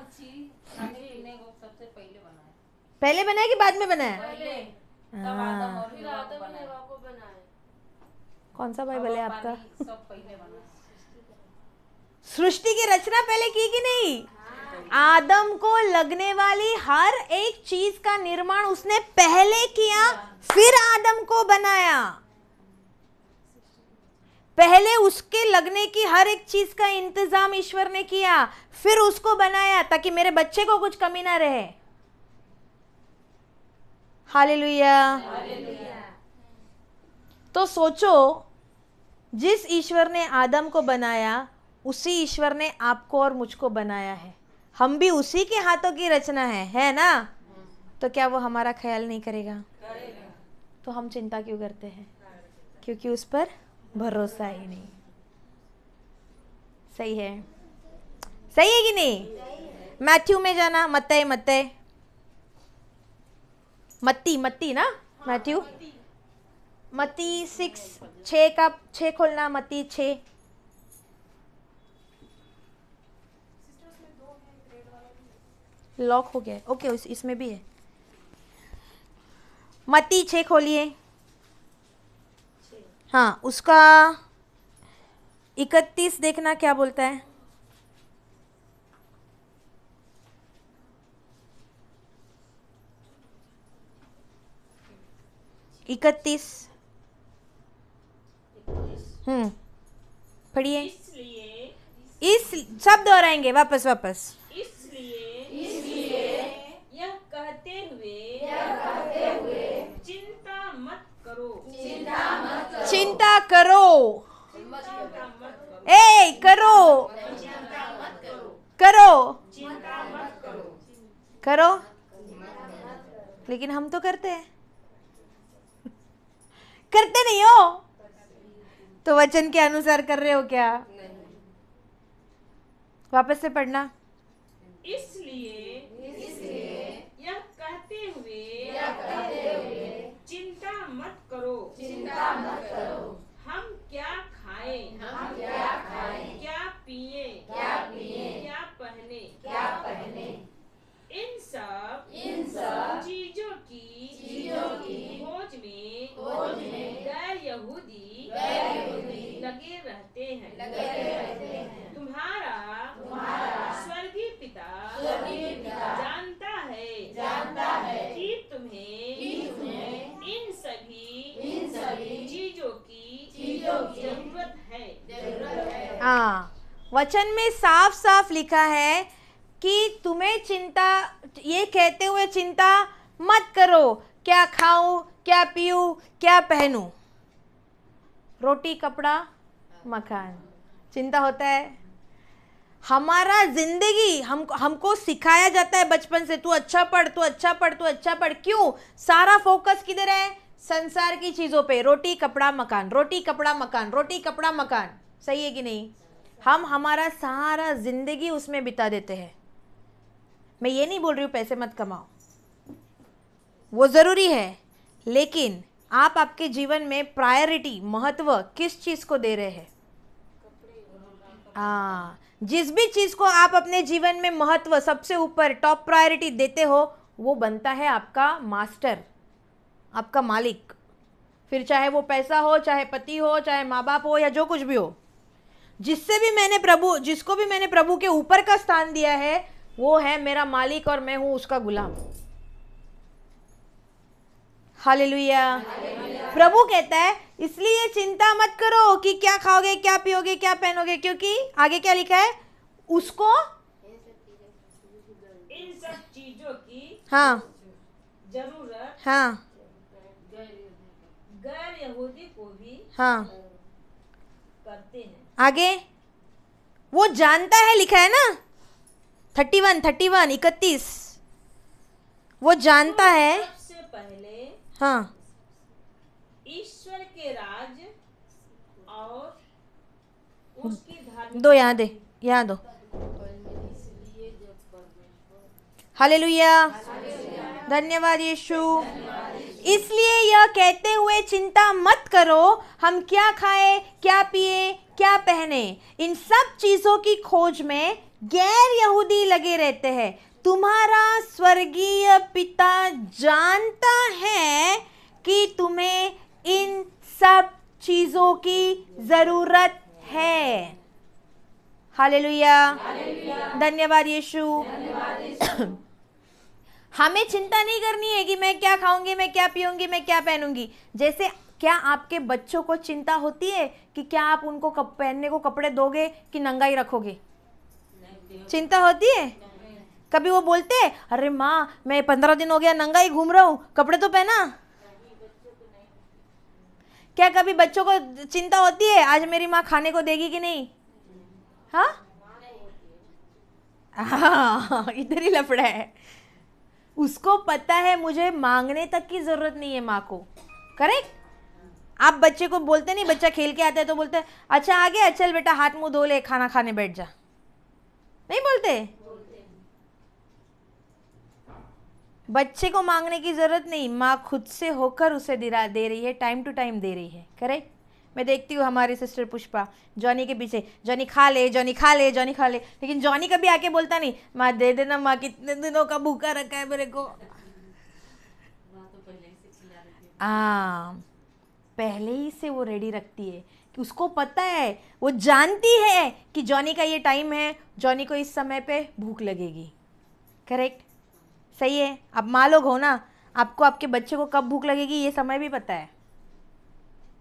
पहले बनाया कि बाद में बनाया कौन सा बाइबल है आपका सृष्टि की रचना पहले की कि नहीं हाँ। आदम को लगने वाली हर एक चीज का निर्माण उसने पहले किया फिर आदम को बनाया पहले उसके लगने की हर एक चीज का इंतजाम ईश्वर ने किया फिर उसको बनाया ताकि मेरे बच्चे को कुछ कमी ना रहे हालेलुया तो सोचो जिस ईश्वर ने आदम को बनाया उसी ईश्वर ने आपको और मुझको बनाया है हम भी उसी के हाथों की रचना है है ना तो क्या वो हमारा ख्याल नहीं करेगा तो हम चिंता क्यों करते हैं क्योंकि उस पर भरोसा ही नहीं सही है सही है कि नहीं मैथ्यू में जाना मत मत मत्ती मत्ती ना मैथ्यू मत्ती सिक्स छ का छ खोलना मत्ती छ लॉक हो गया ओके इस, इसमें भी है मती छे खोलिए हाँ उसका इकतीस देखना क्या बोलता है इकतीस हम्म पढ़िए इस सब दोहराएंगे वापस वापस इसलिए कहते हुए यह कहते हुए चिंता मत करो चिंता मत करो चिंता करो ए करो करो करो लेकिन हम तो करते हैं करते नहीं हो तो वचन के अनुसार कर रहे हो क्या वापस से पढ़ना इसलिए कहते हुए चिंता मत करो चिंता मत करो हम क्या खाए हम क्या खाए क्या पिए क्या पिए क्या पहने क्या पहने इन सब इन सब चीजों की चीजों की खोज में खोज में गैर यहूदी गैर यहूदी लगे रहते हैं लगे रहते हैं तुम्हारा तुम्हारा स्वर्गीय पिता स्वर्गीय पिता जानता है जानता है कि तुम्हें कि तुम्हें इन सभी इन सभी चीजों की चीजों की जरूरत है जरूरत है हाँ वचन में साफ साफ लिखा है कि तुम्हें चिंता ये कहते हुए चिंता मत करो क्या खाऊं क्या पीऊं क्या पहनूं रोटी कपड़ा मकान चिंता होता है हमारा जिंदगी हम हमको सिखाया जाता है बचपन से तू अच्छा पढ़ तू अच्छा पढ़ तू अच्छा पढ़ क्यों सारा फोकस किधर है संसार की चीज़ों पे रोटी कपड़ा मकान रोटी कपड़ा मकान रोटी कपड़ा मकान सही है कि नहीं हम हमारा सारा जिंदगी उसमें बिता देते हैं मैं ये नहीं बोल रही हूँ पैसे मत कमाओ वो ज़रूरी है लेकिन आप आपके जीवन में प्रायोरिटी महत्व किस चीज़ को दे रहे हैं हाँ जिस भी चीज़ को आप अपने जीवन में महत्व सबसे ऊपर टॉप प्रायोरिटी देते हो वो बनता है आपका मास्टर आपका मालिक फिर चाहे वो पैसा हो चाहे पति हो चाहे माँ बाप हो या जो कुछ भी हो जिससे भी मैंने प्रभु जिसको भी मैंने प्रभु के ऊपर का स्थान दिया है वो है मेरा मालिक और मैं हूँ उसका गुलाम लुया प्रभु कहता है इसलिए चिंता मत करो कि क्या खाओगे क्या पियोगे क्या पहनोगे क्योंकि आगे क्या लिखा है उसको इन सब चीजों की हाँ जरूरत हाँ गैर यहूदी को भी हाँ करते हैं आगे वो जानता है लिखा है ना थर्टी वन थर्टी वन इकतीस वो जानता तो है सबसे पहले हाँ ईश्वर के राज और उसकी हम्म। दो यहाँ दे यहाँ दो लुया धन्यवाद यीशु इसलिए यह कहते हुए चिंता मत करो हम क्या खाएं क्या पिए क्या पहने इन सब चीज़ों की खोज में गैर यहूदी लगे रहते हैं तुम्हारा स्वर्गीय पिता जानता है कि तुम्हें इन सब चीज़ों की ज़रूरत है हालेलुया धन्यवाद यीशु हमें चिंता नहीं करनी है कि मैं क्या खाऊंगी मैं क्या पीऊंगी मैं क्या पहनूंगी जैसे क्या आपके बच्चों को चिंता होती है कि क्या आप उनको कप, पहनने को कपड़े दोगे कि नंगाई रखोगे चिंता होती है कभी वो बोलते अरे माँ मैं पंद्रह दिन हो गया नंगा ही घूम रहा हूँ कपड़े तो पहना क्या कभी बच्चों को चिंता होती है आज मेरी माँ खाने को देगी कि नहीं हाँ हाँ इधर ही लफड़ा है उसको पता है मुझे मांगने तक की ज़रूरत नहीं है माँ को करेक्ट आप बच्चे को बोलते नहीं बच्चा खेल के आता है तो बोलते अच्छा आगे अच्छा चल बेटा हाथ मुंह धो ले खाना खाने बैठ जा नहीं बोलते बच्चे को मांगने की ज़रूरत नहीं माँ खुद से होकर उसे दिला दे रही है टाइम टू टाइम दे रही है करेक्ट मैं देखती हूँ हमारी सिस्टर पुष्पा जॉनी के पीछे जॉनी खा ले जॉनी खा ले जॉनी खा ले लेकिन जॉनी कभी आके बोलता नहीं माँ दे देना माँ कितने दिनों का भूखा रखा है मेरे को तो हाँ पहले ही से वो रेडी रखती है उसको पता है वो जानती है कि जॉनी का ये टाइम है जॉनी को इस समय पे भूख लगेगी करेक्ट सही है आप माँ लोग हो ना आपको आपके बच्चे को कब भूख लगेगी ये समय भी पता है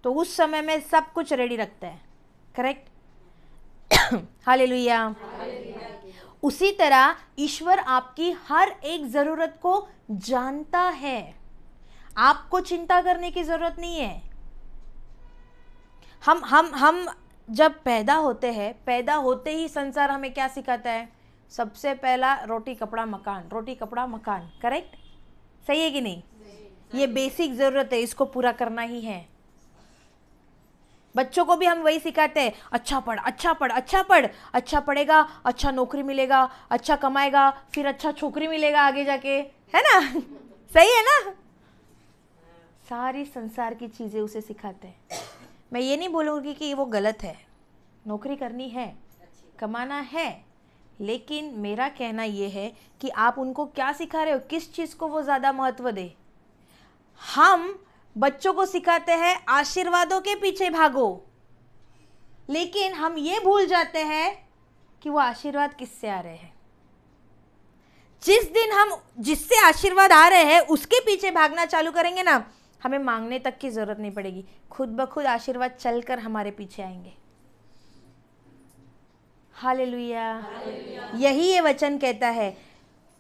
तो उस समय में सब कुछ रेडी रखता है करेक्ट हाल लुया उसी तरह ईश्वर आपकी हर एक ज़रूरत को जानता है आपको चिंता करने की ज़रूरत नहीं है हम हम हम जब पैदा होते हैं पैदा होते ही संसार हमें क्या सिखाता है सबसे पहला रोटी कपड़ा मकान रोटी कपड़ा मकान करेक्ट सही है कि नहीं, ये बेसिक ज़रूरत है इसको पूरा करना ही है बच्चों को भी हम वही सिखाते हैं अच्छा पढ़ अच्छा पढ़ अच्छा पढ़ अच्छा पढ़ेगा अच्छा नौकरी मिलेगा अच्छा कमाएगा फिर अच्छा छोकरी मिलेगा आगे जाके है ना सही है ना सारी संसार की चीज़ें उसे सिखाते हैं मैं ये नहीं बोलूँगी कि वो गलत है नौकरी करनी है कमाना है लेकिन मेरा कहना ये है कि आप उनको क्या सिखा रहे हो किस चीज़ को वो ज़्यादा महत्व दे हम बच्चों को सिखाते हैं आशीर्वादों के पीछे भागो लेकिन हम ये भूल जाते हैं कि वो आशीर्वाद किससे आ रहे हैं जिस दिन हम जिससे आशीर्वाद आ रहे हैं उसके पीछे भागना चालू करेंगे ना हमें मांगने तक की ज़रूरत नहीं पड़ेगी खुद ब खुद आशीर्वाद चल कर हमारे पीछे आएंगे हाल लुया यही ये वचन कहता है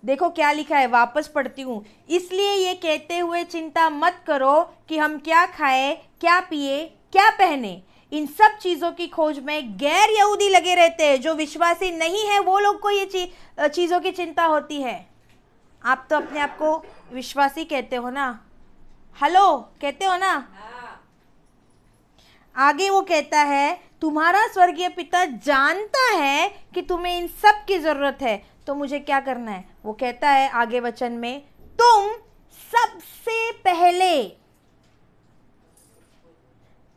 देखो क्या लिखा है वापस पढ़ती हूँ इसलिए ये कहते हुए चिंता मत करो कि हम क्या खाएं क्या पिए क्या पहने इन सब चीज़ों की खोज में गैर यहूदी लगे रहते हैं जो विश्वासी नहीं है वो लोग को ये चीज़ों की चिंता होती है आप तो अपने आप को विश्वासी कहते हो ना हेलो कहते हो ना हाँ। आगे वो कहता है तुम्हारा स्वर्गीय पिता जानता है कि तुम्हें इन सब की ज़रूरत है तो मुझे क्या करना है वो कहता है आगे वचन में तुम सबसे पहले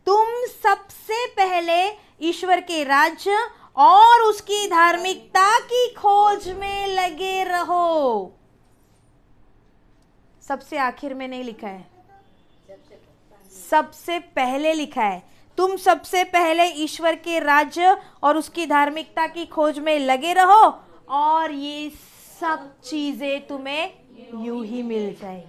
तुम सबसे पहले ईश्वर के राज्य और उसकी धार्मिकता की खोज में लगे रहो सबसे आखिर में नहीं लिखा है सबसे पहले लिखा है तुम सबसे पहले ईश्वर के राज्य और उसकी धार्मिकता की खोज में लगे रहो और ये सब चीज़ें तुम्हें यूं ही मिल जाए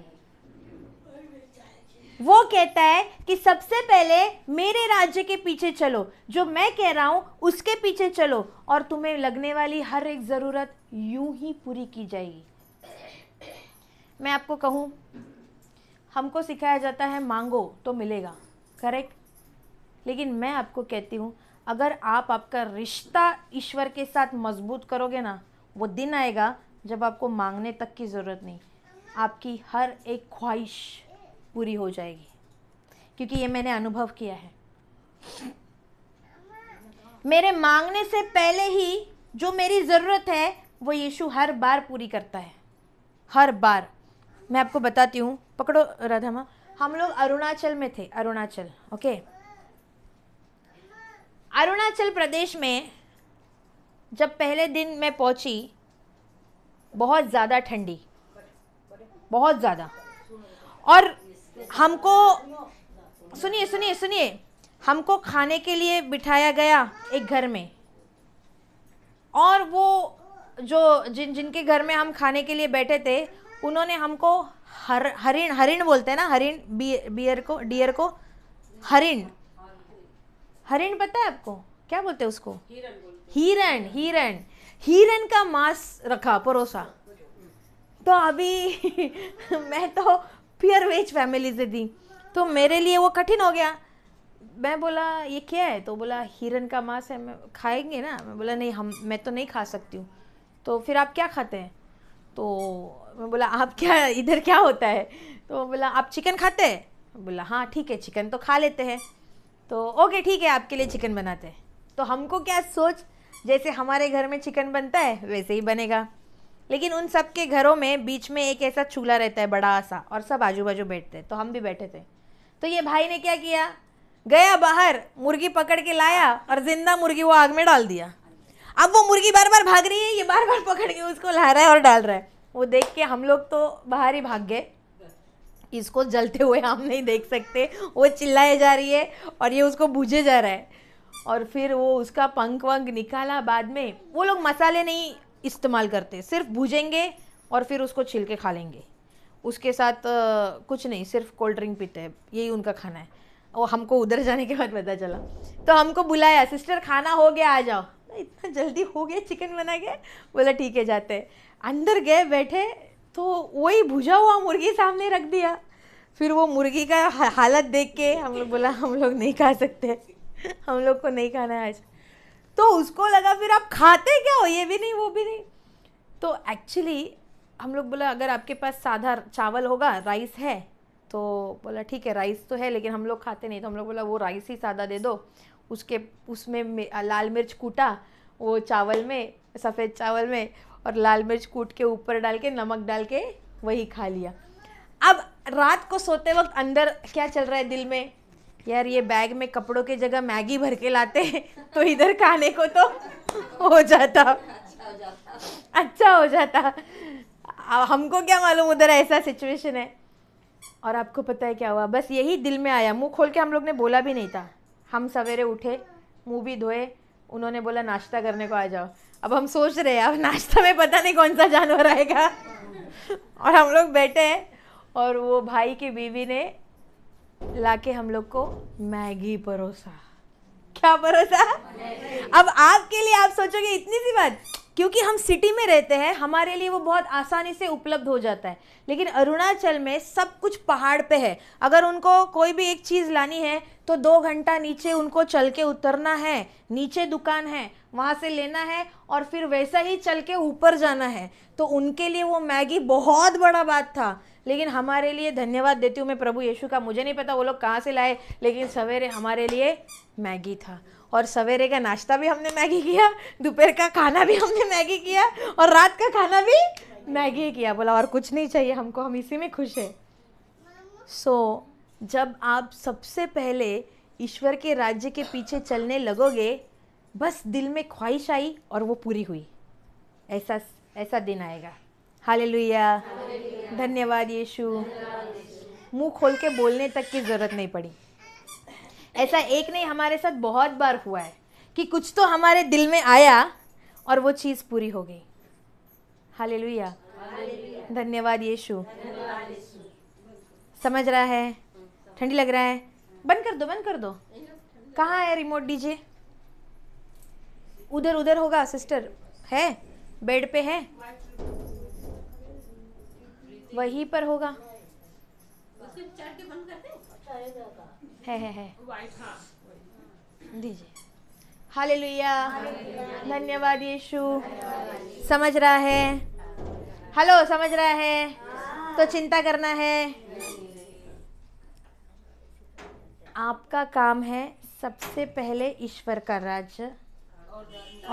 वो कहता है कि सबसे पहले मेरे राज्य के पीछे चलो जो मैं कह रहा हूं उसके पीछे चलो और तुम्हें लगने वाली हर एक ज़रूरत यूं ही पूरी की जाएगी मैं आपको कहूं हमको सिखाया जाता है मांगो तो मिलेगा करेक्ट लेकिन मैं आपको कहती हूँ अगर आप आपका रिश्ता ईश्वर के साथ मजबूत करोगे ना वो दिन आएगा जब आपको मांगने तक की ज़रूरत नहीं आपकी हर एक ख्वाहिश पूरी हो जाएगी क्योंकि ये मैंने अनुभव किया है मेरे मांगने से पहले ही जो मेरी ज़रूरत है वो यीशु हर बार पूरी करता है हर बार मैं आपको बताती हूँ पकड़ो राधा माँ हम लोग अरुणाचल में थे अरुणाचल ओके अरुणाचल प्रदेश में जब पहले दिन मैं पहुंची बहुत ज़्यादा ठंडी बहुत ज़्यादा और हमको सुनिए सुनिए सुनिए हमको खाने के लिए बिठाया गया एक घर में और वो जो जिन जिनके घर में हम खाने के लिए बैठे थे उन्होंने हमको हर हरिण हरिण बोलते हैं ना हरिण बियर को डियर को हरिण हरिण पता है आपको क्या बोलते हैं उसको हिरण हिरण हिरण का मांस रखा परोसा तो अभी मैं तो प्योर वेज फैमिली से थी तो मेरे लिए वो कठिन हो गया मैं बोला ये क्या है तो बोला हिरण का मांस है मैं खाएंगे ना मैं बोला नहीं हम मैं तो नहीं खा सकती हूँ तो फिर आप क्या खाते हैं तो मैं बोला आप क्या इधर क्या होता है तो बोला आप चिकन खाते हैं बोला हाँ ठीक है चिकन तो खा लेते हैं तो ओके ठीक है आपके लिए चिकन बनाते हैं तो हमको क्या सोच जैसे हमारे घर में चिकन बनता है वैसे ही बनेगा लेकिन उन सब के घरों में बीच में एक ऐसा चूल्हा रहता है बड़ा सा और सब आजू बाजू बैठते हैं तो हम भी बैठे थे तो ये भाई ने क्या किया गया बाहर मुर्गी पकड़ के लाया और जिंदा मुर्गी वो आग में डाल दिया अब वो मुर्गी बार बार भाग रही है ये बार बार पकड़ के उसको ला रहा है और डाल रहा है वो देख के हम लोग तो बाहर ही भाग गए इसको जलते हुए हम नहीं देख सकते वो चिल्लाए जा रही है और ये उसको भूजे जा रहा है और फिर वो उसका पंख वंख निकाला बाद में वो लोग मसाले नहीं इस्तेमाल करते सिर्फ भूजेंगे और फिर उसको छिल के खा लेंगे उसके साथ आ, कुछ नहीं सिर्फ कोल्ड ड्रिंक पीते हैं यही उनका खाना है वो हमको उधर जाने के बाद पता चला तो हमको बुलाया सिस्टर खाना हो गया आ जाओ इतना जल्दी हो गया चिकन बना के बोला ठीक है जाते अंदर गए बैठे तो वही भुजा हुआ मुर्गी सामने रख दिया फिर वो मुर्गी का हालत देख के हम लोग बोला हम लोग नहीं खा सकते हम लोग को नहीं खाना है आज तो उसको लगा फिर आप खाते क्या हो ये भी नहीं वो भी नहीं तो एक्चुअली हम लोग बोला अगर आपके पास साधा चावल होगा राइस है तो बोला ठीक है राइस तो है लेकिन हम लोग खाते नहीं तो हम लोग बोला वो राइस ही सादा दे दो उसके उसमें लाल मिर्च कूटा वो चावल में सफ़ेद चावल में और लाल मिर्च कूट के ऊपर डाल के नमक डाल के वही खा लिया अब रात को सोते वक्त अंदर क्या चल रहा है दिल में यार ये बैग में कपड़ों की जगह मैगी भर के लाते तो इधर खाने को तो हो जाता अच्छा हो जाता अच्छा हो जाता हमको क्या मालूम उधर ऐसा सिचुएशन है और आपको पता है क्या हुआ बस यही दिल में आया मुंह खोल के हम लोग ने बोला भी नहीं था हम सवेरे उठे मुंह भी धोए उन्होंने बोला नाश्ता करने को आ जाओ अब हम सोच रहे हैं अब नाश्ता में पता नहीं कौन सा जानवर आएगा और हम लोग बैठे हैं और वो भाई की बीवी ने लाके हम लोग को मैगी परोसा क्या परोसा अब आपके लिए आप सोचोगे इतनी सी बात क्योंकि हम सिटी में रहते हैं हमारे लिए वो बहुत आसानी से उपलब्ध हो जाता है लेकिन अरुणाचल में सब कुछ पहाड़ पे है अगर उनको कोई भी एक चीज़ लानी है तो दो घंटा नीचे उनको चल के उतरना है नीचे दुकान है वहाँ से लेना है और फिर वैसा ही चल के ऊपर जाना है तो उनके लिए वो मैगी बहुत बड़ा बात था लेकिन हमारे लिए धन्यवाद देती हूँ मैं प्रभु यीशु का मुझे नहीं पता वो लोग कहाँ से लाए लेकिन सवेरे हमारे लिए मैगी था और सवेरे का नाश्ता भी हमने मैगी किया दोपहर का खाना भी हमने मैगी किया और रात का खाना भी मैगी किया बोला और कुछ नहीं चाहिए हमको हम इसी में खुश हैं सो so, जब आप सबसे पहले ईश्वर के राज्य के पीछे चलने लगोगे बस दिल में ख्वाहिश आई और वो पूरी हुई ऐसा ऐसा दिन आएगा हाले लुया धन्यवाद यीशु मुंह खोल के बोलने तक की ज़रूरत नहीं पड़ी ऐसा एक नहीं हमारे साथ बहुत बार हुआ है कि कुछ तो हमारे दिल में आया और वो चीज़ पूरी हो गई लुया धन्यवाद यीशु समझ रहा है ठंडी लग रहा है बंद कर दो बंद कर दो कहाँ है रिमोट डीजे उधर उधर होगा सिस्टर है बेड पे है वहीं पर होगा है है है हाँ। दीजिए हाले लुया धन्यवाद यीशु समझ रहा है हेलो समझ रहा है तो चिंता करना है आपका काम है सबसे पहले ईश्वर का राज्य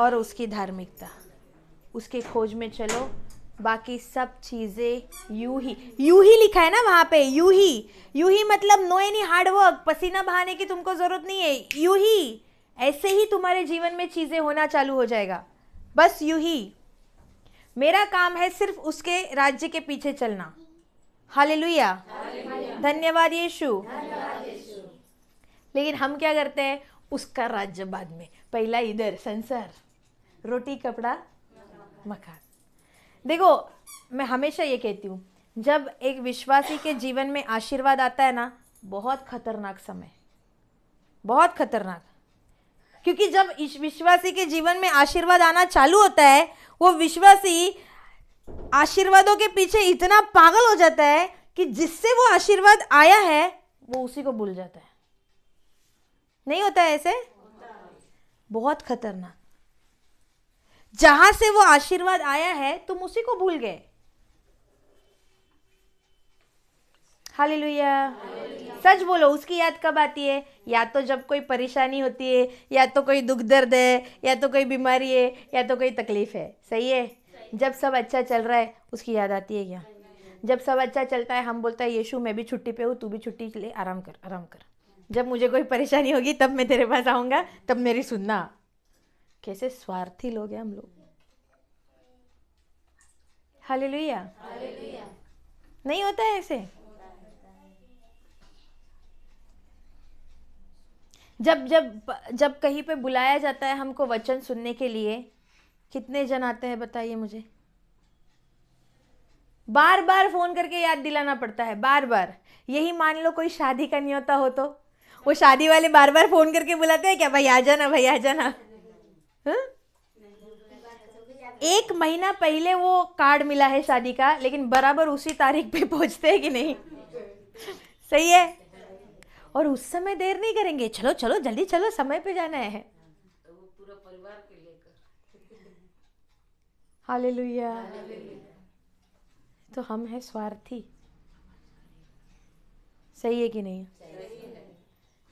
और उसकी धार्मिकता उसके खोज में चलो बाकी सब चीज़ें यू ही यू ही लिखा है ना वहां पे यू ही यू ही मतलब नो एनी हार्ड वर्क पसीना बहाने की तुमको ज़रूरत नहीं है यू ही ऐसे ही तुम्हारे जीवन में चीज़ें होना चालू हो जाएगा बस यू ही मेरा काम है सिर्फ उसके राज्य के पीछे चलना हाले धन्यवाद यीशु लेकिन हम क्या करते हैं उसका राज्य बाद में पहला इधर संसार रोटी कपड़ा मकान देखो मैं हमेशा ये कहती हूँ जब एक विश्वासी के जीवन में आशीर्वाद आता है ना बहुत खतरनाक समय बहुत खतरनाक क्योंकि जब इस विश्वासी के जीवन में आशीर्वाद आना चालू होता है वो विश्वासी आशीर्वादों के पीछे इतना पागल हो जाता है कि जिससे वो आशीर्वाद आया है वो उसी को भूल जाता है नहीं होता है ऐसे बहुत खतरनाक जहां से वो आशीर्वाद आया है तुम उसी को भूल गए हाली सच बोलो उसकी याद कब आती है या तो जब कोई परेशानी होती है या तो कोई दुख दर्द है या तो कोई बीमारी है या तो कोई तकलीफ है सही है जब सब अच्छा चल रहा है उसकी याद आती है क्या जब सब अच्छा चलता है हम बोलता है यीशु मैं भी छुट्टी पे हूँ तू भी छुट्टी ले आराम कर आराम कर जब मुझे कोई परेशानी होगी तब मैं तेरे पास आऊँगा तब मेरी सुनना कैसे स्वार्थी लोग हैं हम लोग लुया नहीं होता है ऐसे जब जब जब कहीं पे बुलाया जाता है हमको वचन सुनने के लिए कितने जन आते हैं बताइए मुझे बार बार फोन करके याद दिलाना पड़ता है बार बार यही मान लो कोई शादी का नहीं होता हो तो वो शादी वाले बार बार फोन करके बुलाते हैं क्या भाई आ जाना भाई आ जाना हाँ? एक महीना पहले वो कार्ड मिला है शादी का लेकिन बराबर उसी तारीख पे पहुंचते हैं कि नहीं सही है और उस समय देर नहीं करेंगे चलो चलो जल्दी चलो समय पे जाना है हाले लुया तो हम हैं स्वार्थी सही है कि नहीं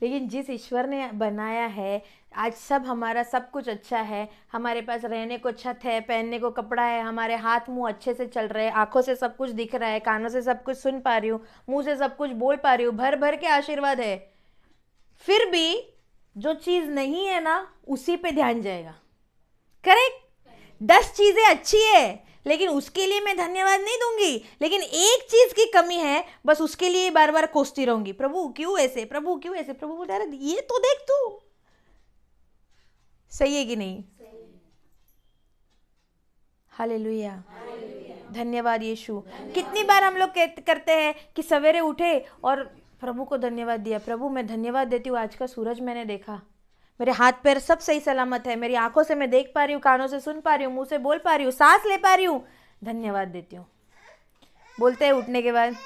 लेकिन जिस ईश्वर ने बनाया है आज सब हमारा सब कुछ अच्छा है हमारे पास रहने को छत है पहनने को कपड़ा है हमारे हाथ मुंह अच्छे से चल रहे हैं आंखों से सब कुछ दिख रहा है कानों से सब कुछ सुन पा रही हूँ मुंह से सब कुछ बोल पा रही हूँ भर भर के आशीर्वाद है फिर भी जो चीज़ नहीं है ना उसी पे ध्यान जाएगा करेक्ट दस चीज़ें अच्छी है लेकिन उसके लिए मैं धन्यवाद नहीं दूंगी लेकिन एक चीज़ की कमी है बस उसके लिए बार बार कोसती रहूंगी प्रभु क्यों ऐसे प्रभु क्यों ऐसे प्रभु बोला ये तो देख तू सही है कि नहीं हाले लुया धन्यवाद यीशु कितनी बार हम लोग करते हैं कि सवेरे उठे और प्रभु को धन्यवाद दिया प्रभु मैं धन्यवाद देती हूँ आज का सूरज मैंने देखा मेरे हाथ पैर सब सही सलामत है मेरी आंखों से मैं देख पा रही हूँ कानों से सुन पा रही हूँ मुंह से बोल पा रही हूँ सांस ले पा रही हूँ धन्यवाद देती हूँ बोलते हैं उठने के बाद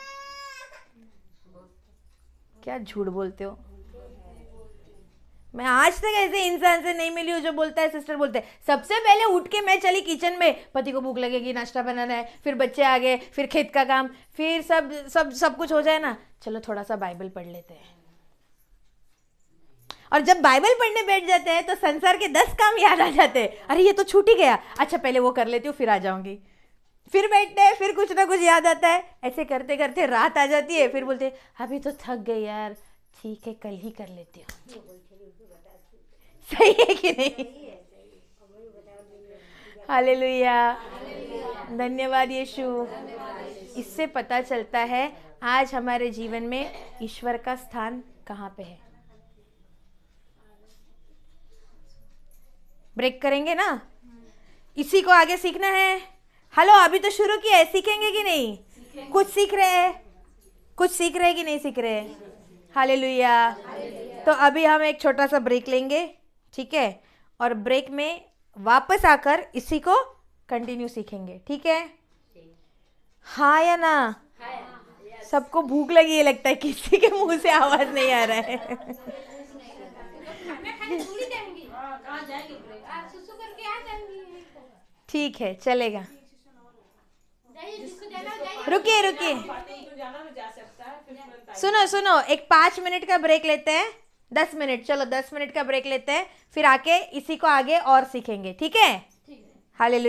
क्या झूठ बोलते हो मैं आज तक ऐसे इंसान से नहीं मिली हूँ जो बोलता है सिस्टर बोलते हैं सबसे पहले उठ के मैं चली किचन में पति को भूख लगेगी नाश्ता बनाना है फिर बच्चे आ गए फिर खेत का काम फिर सब सब सब कुछ हो जाए ना चलो थोड़ा सा बाइबल पढ़ लेते हैं और जब बाइबल पढ़ने बैठ जाते हैं तो संसार के दस काम याद आ जाते हैं अरे ये तो छूट ही गया अच्छा पहले वो कर लेती हूँ फिर आ जाऊंगी फिर बैठते हैं फिर कुछ ना कुछ याद आता है ऐसे करते करते रात आ जाती है फिर बोलते अभी तो थक गए यार ठीक है कल ही कर लेती हूँ सही है कि नहीं हाले धन्यवाद यीशु इससे पता चलता है आज हमारे जीवन में ईश्वर का स्थान कहाँ पे है ब्रेक करेंगे ना इसी को आगे सीखना है हेलो अभी तो शुरू किया है सीखेंगे कि नहीं कुछ सीख रहे हैं कुछ सीख रहे कि नहीं सीख रहे हाले लुया तो अभी हम एक छोटा सा ब्रेक लेंगे ठीक है और ब्रेक में वापस आकर इसी को कंटिन्यू सीखेंगे ठीक है हाँ या ना हाँ सबको भूख लगी है लगता है किसी के मुंह से आवाज नहीं आ रहा है ठीक है चलेगा रुकिए रुकिए सुनो सुनो एक पाँच मिनट का ब्रेक लेते हैं दस मिनट चलो दस मिनट का ब्रेक लेते हैं फिर आके इसी को आगे और सीखेंगे ठीक है हाले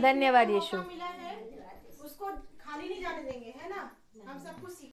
धन्यवाद यीशु उसको खाली नहीं जाने देंगे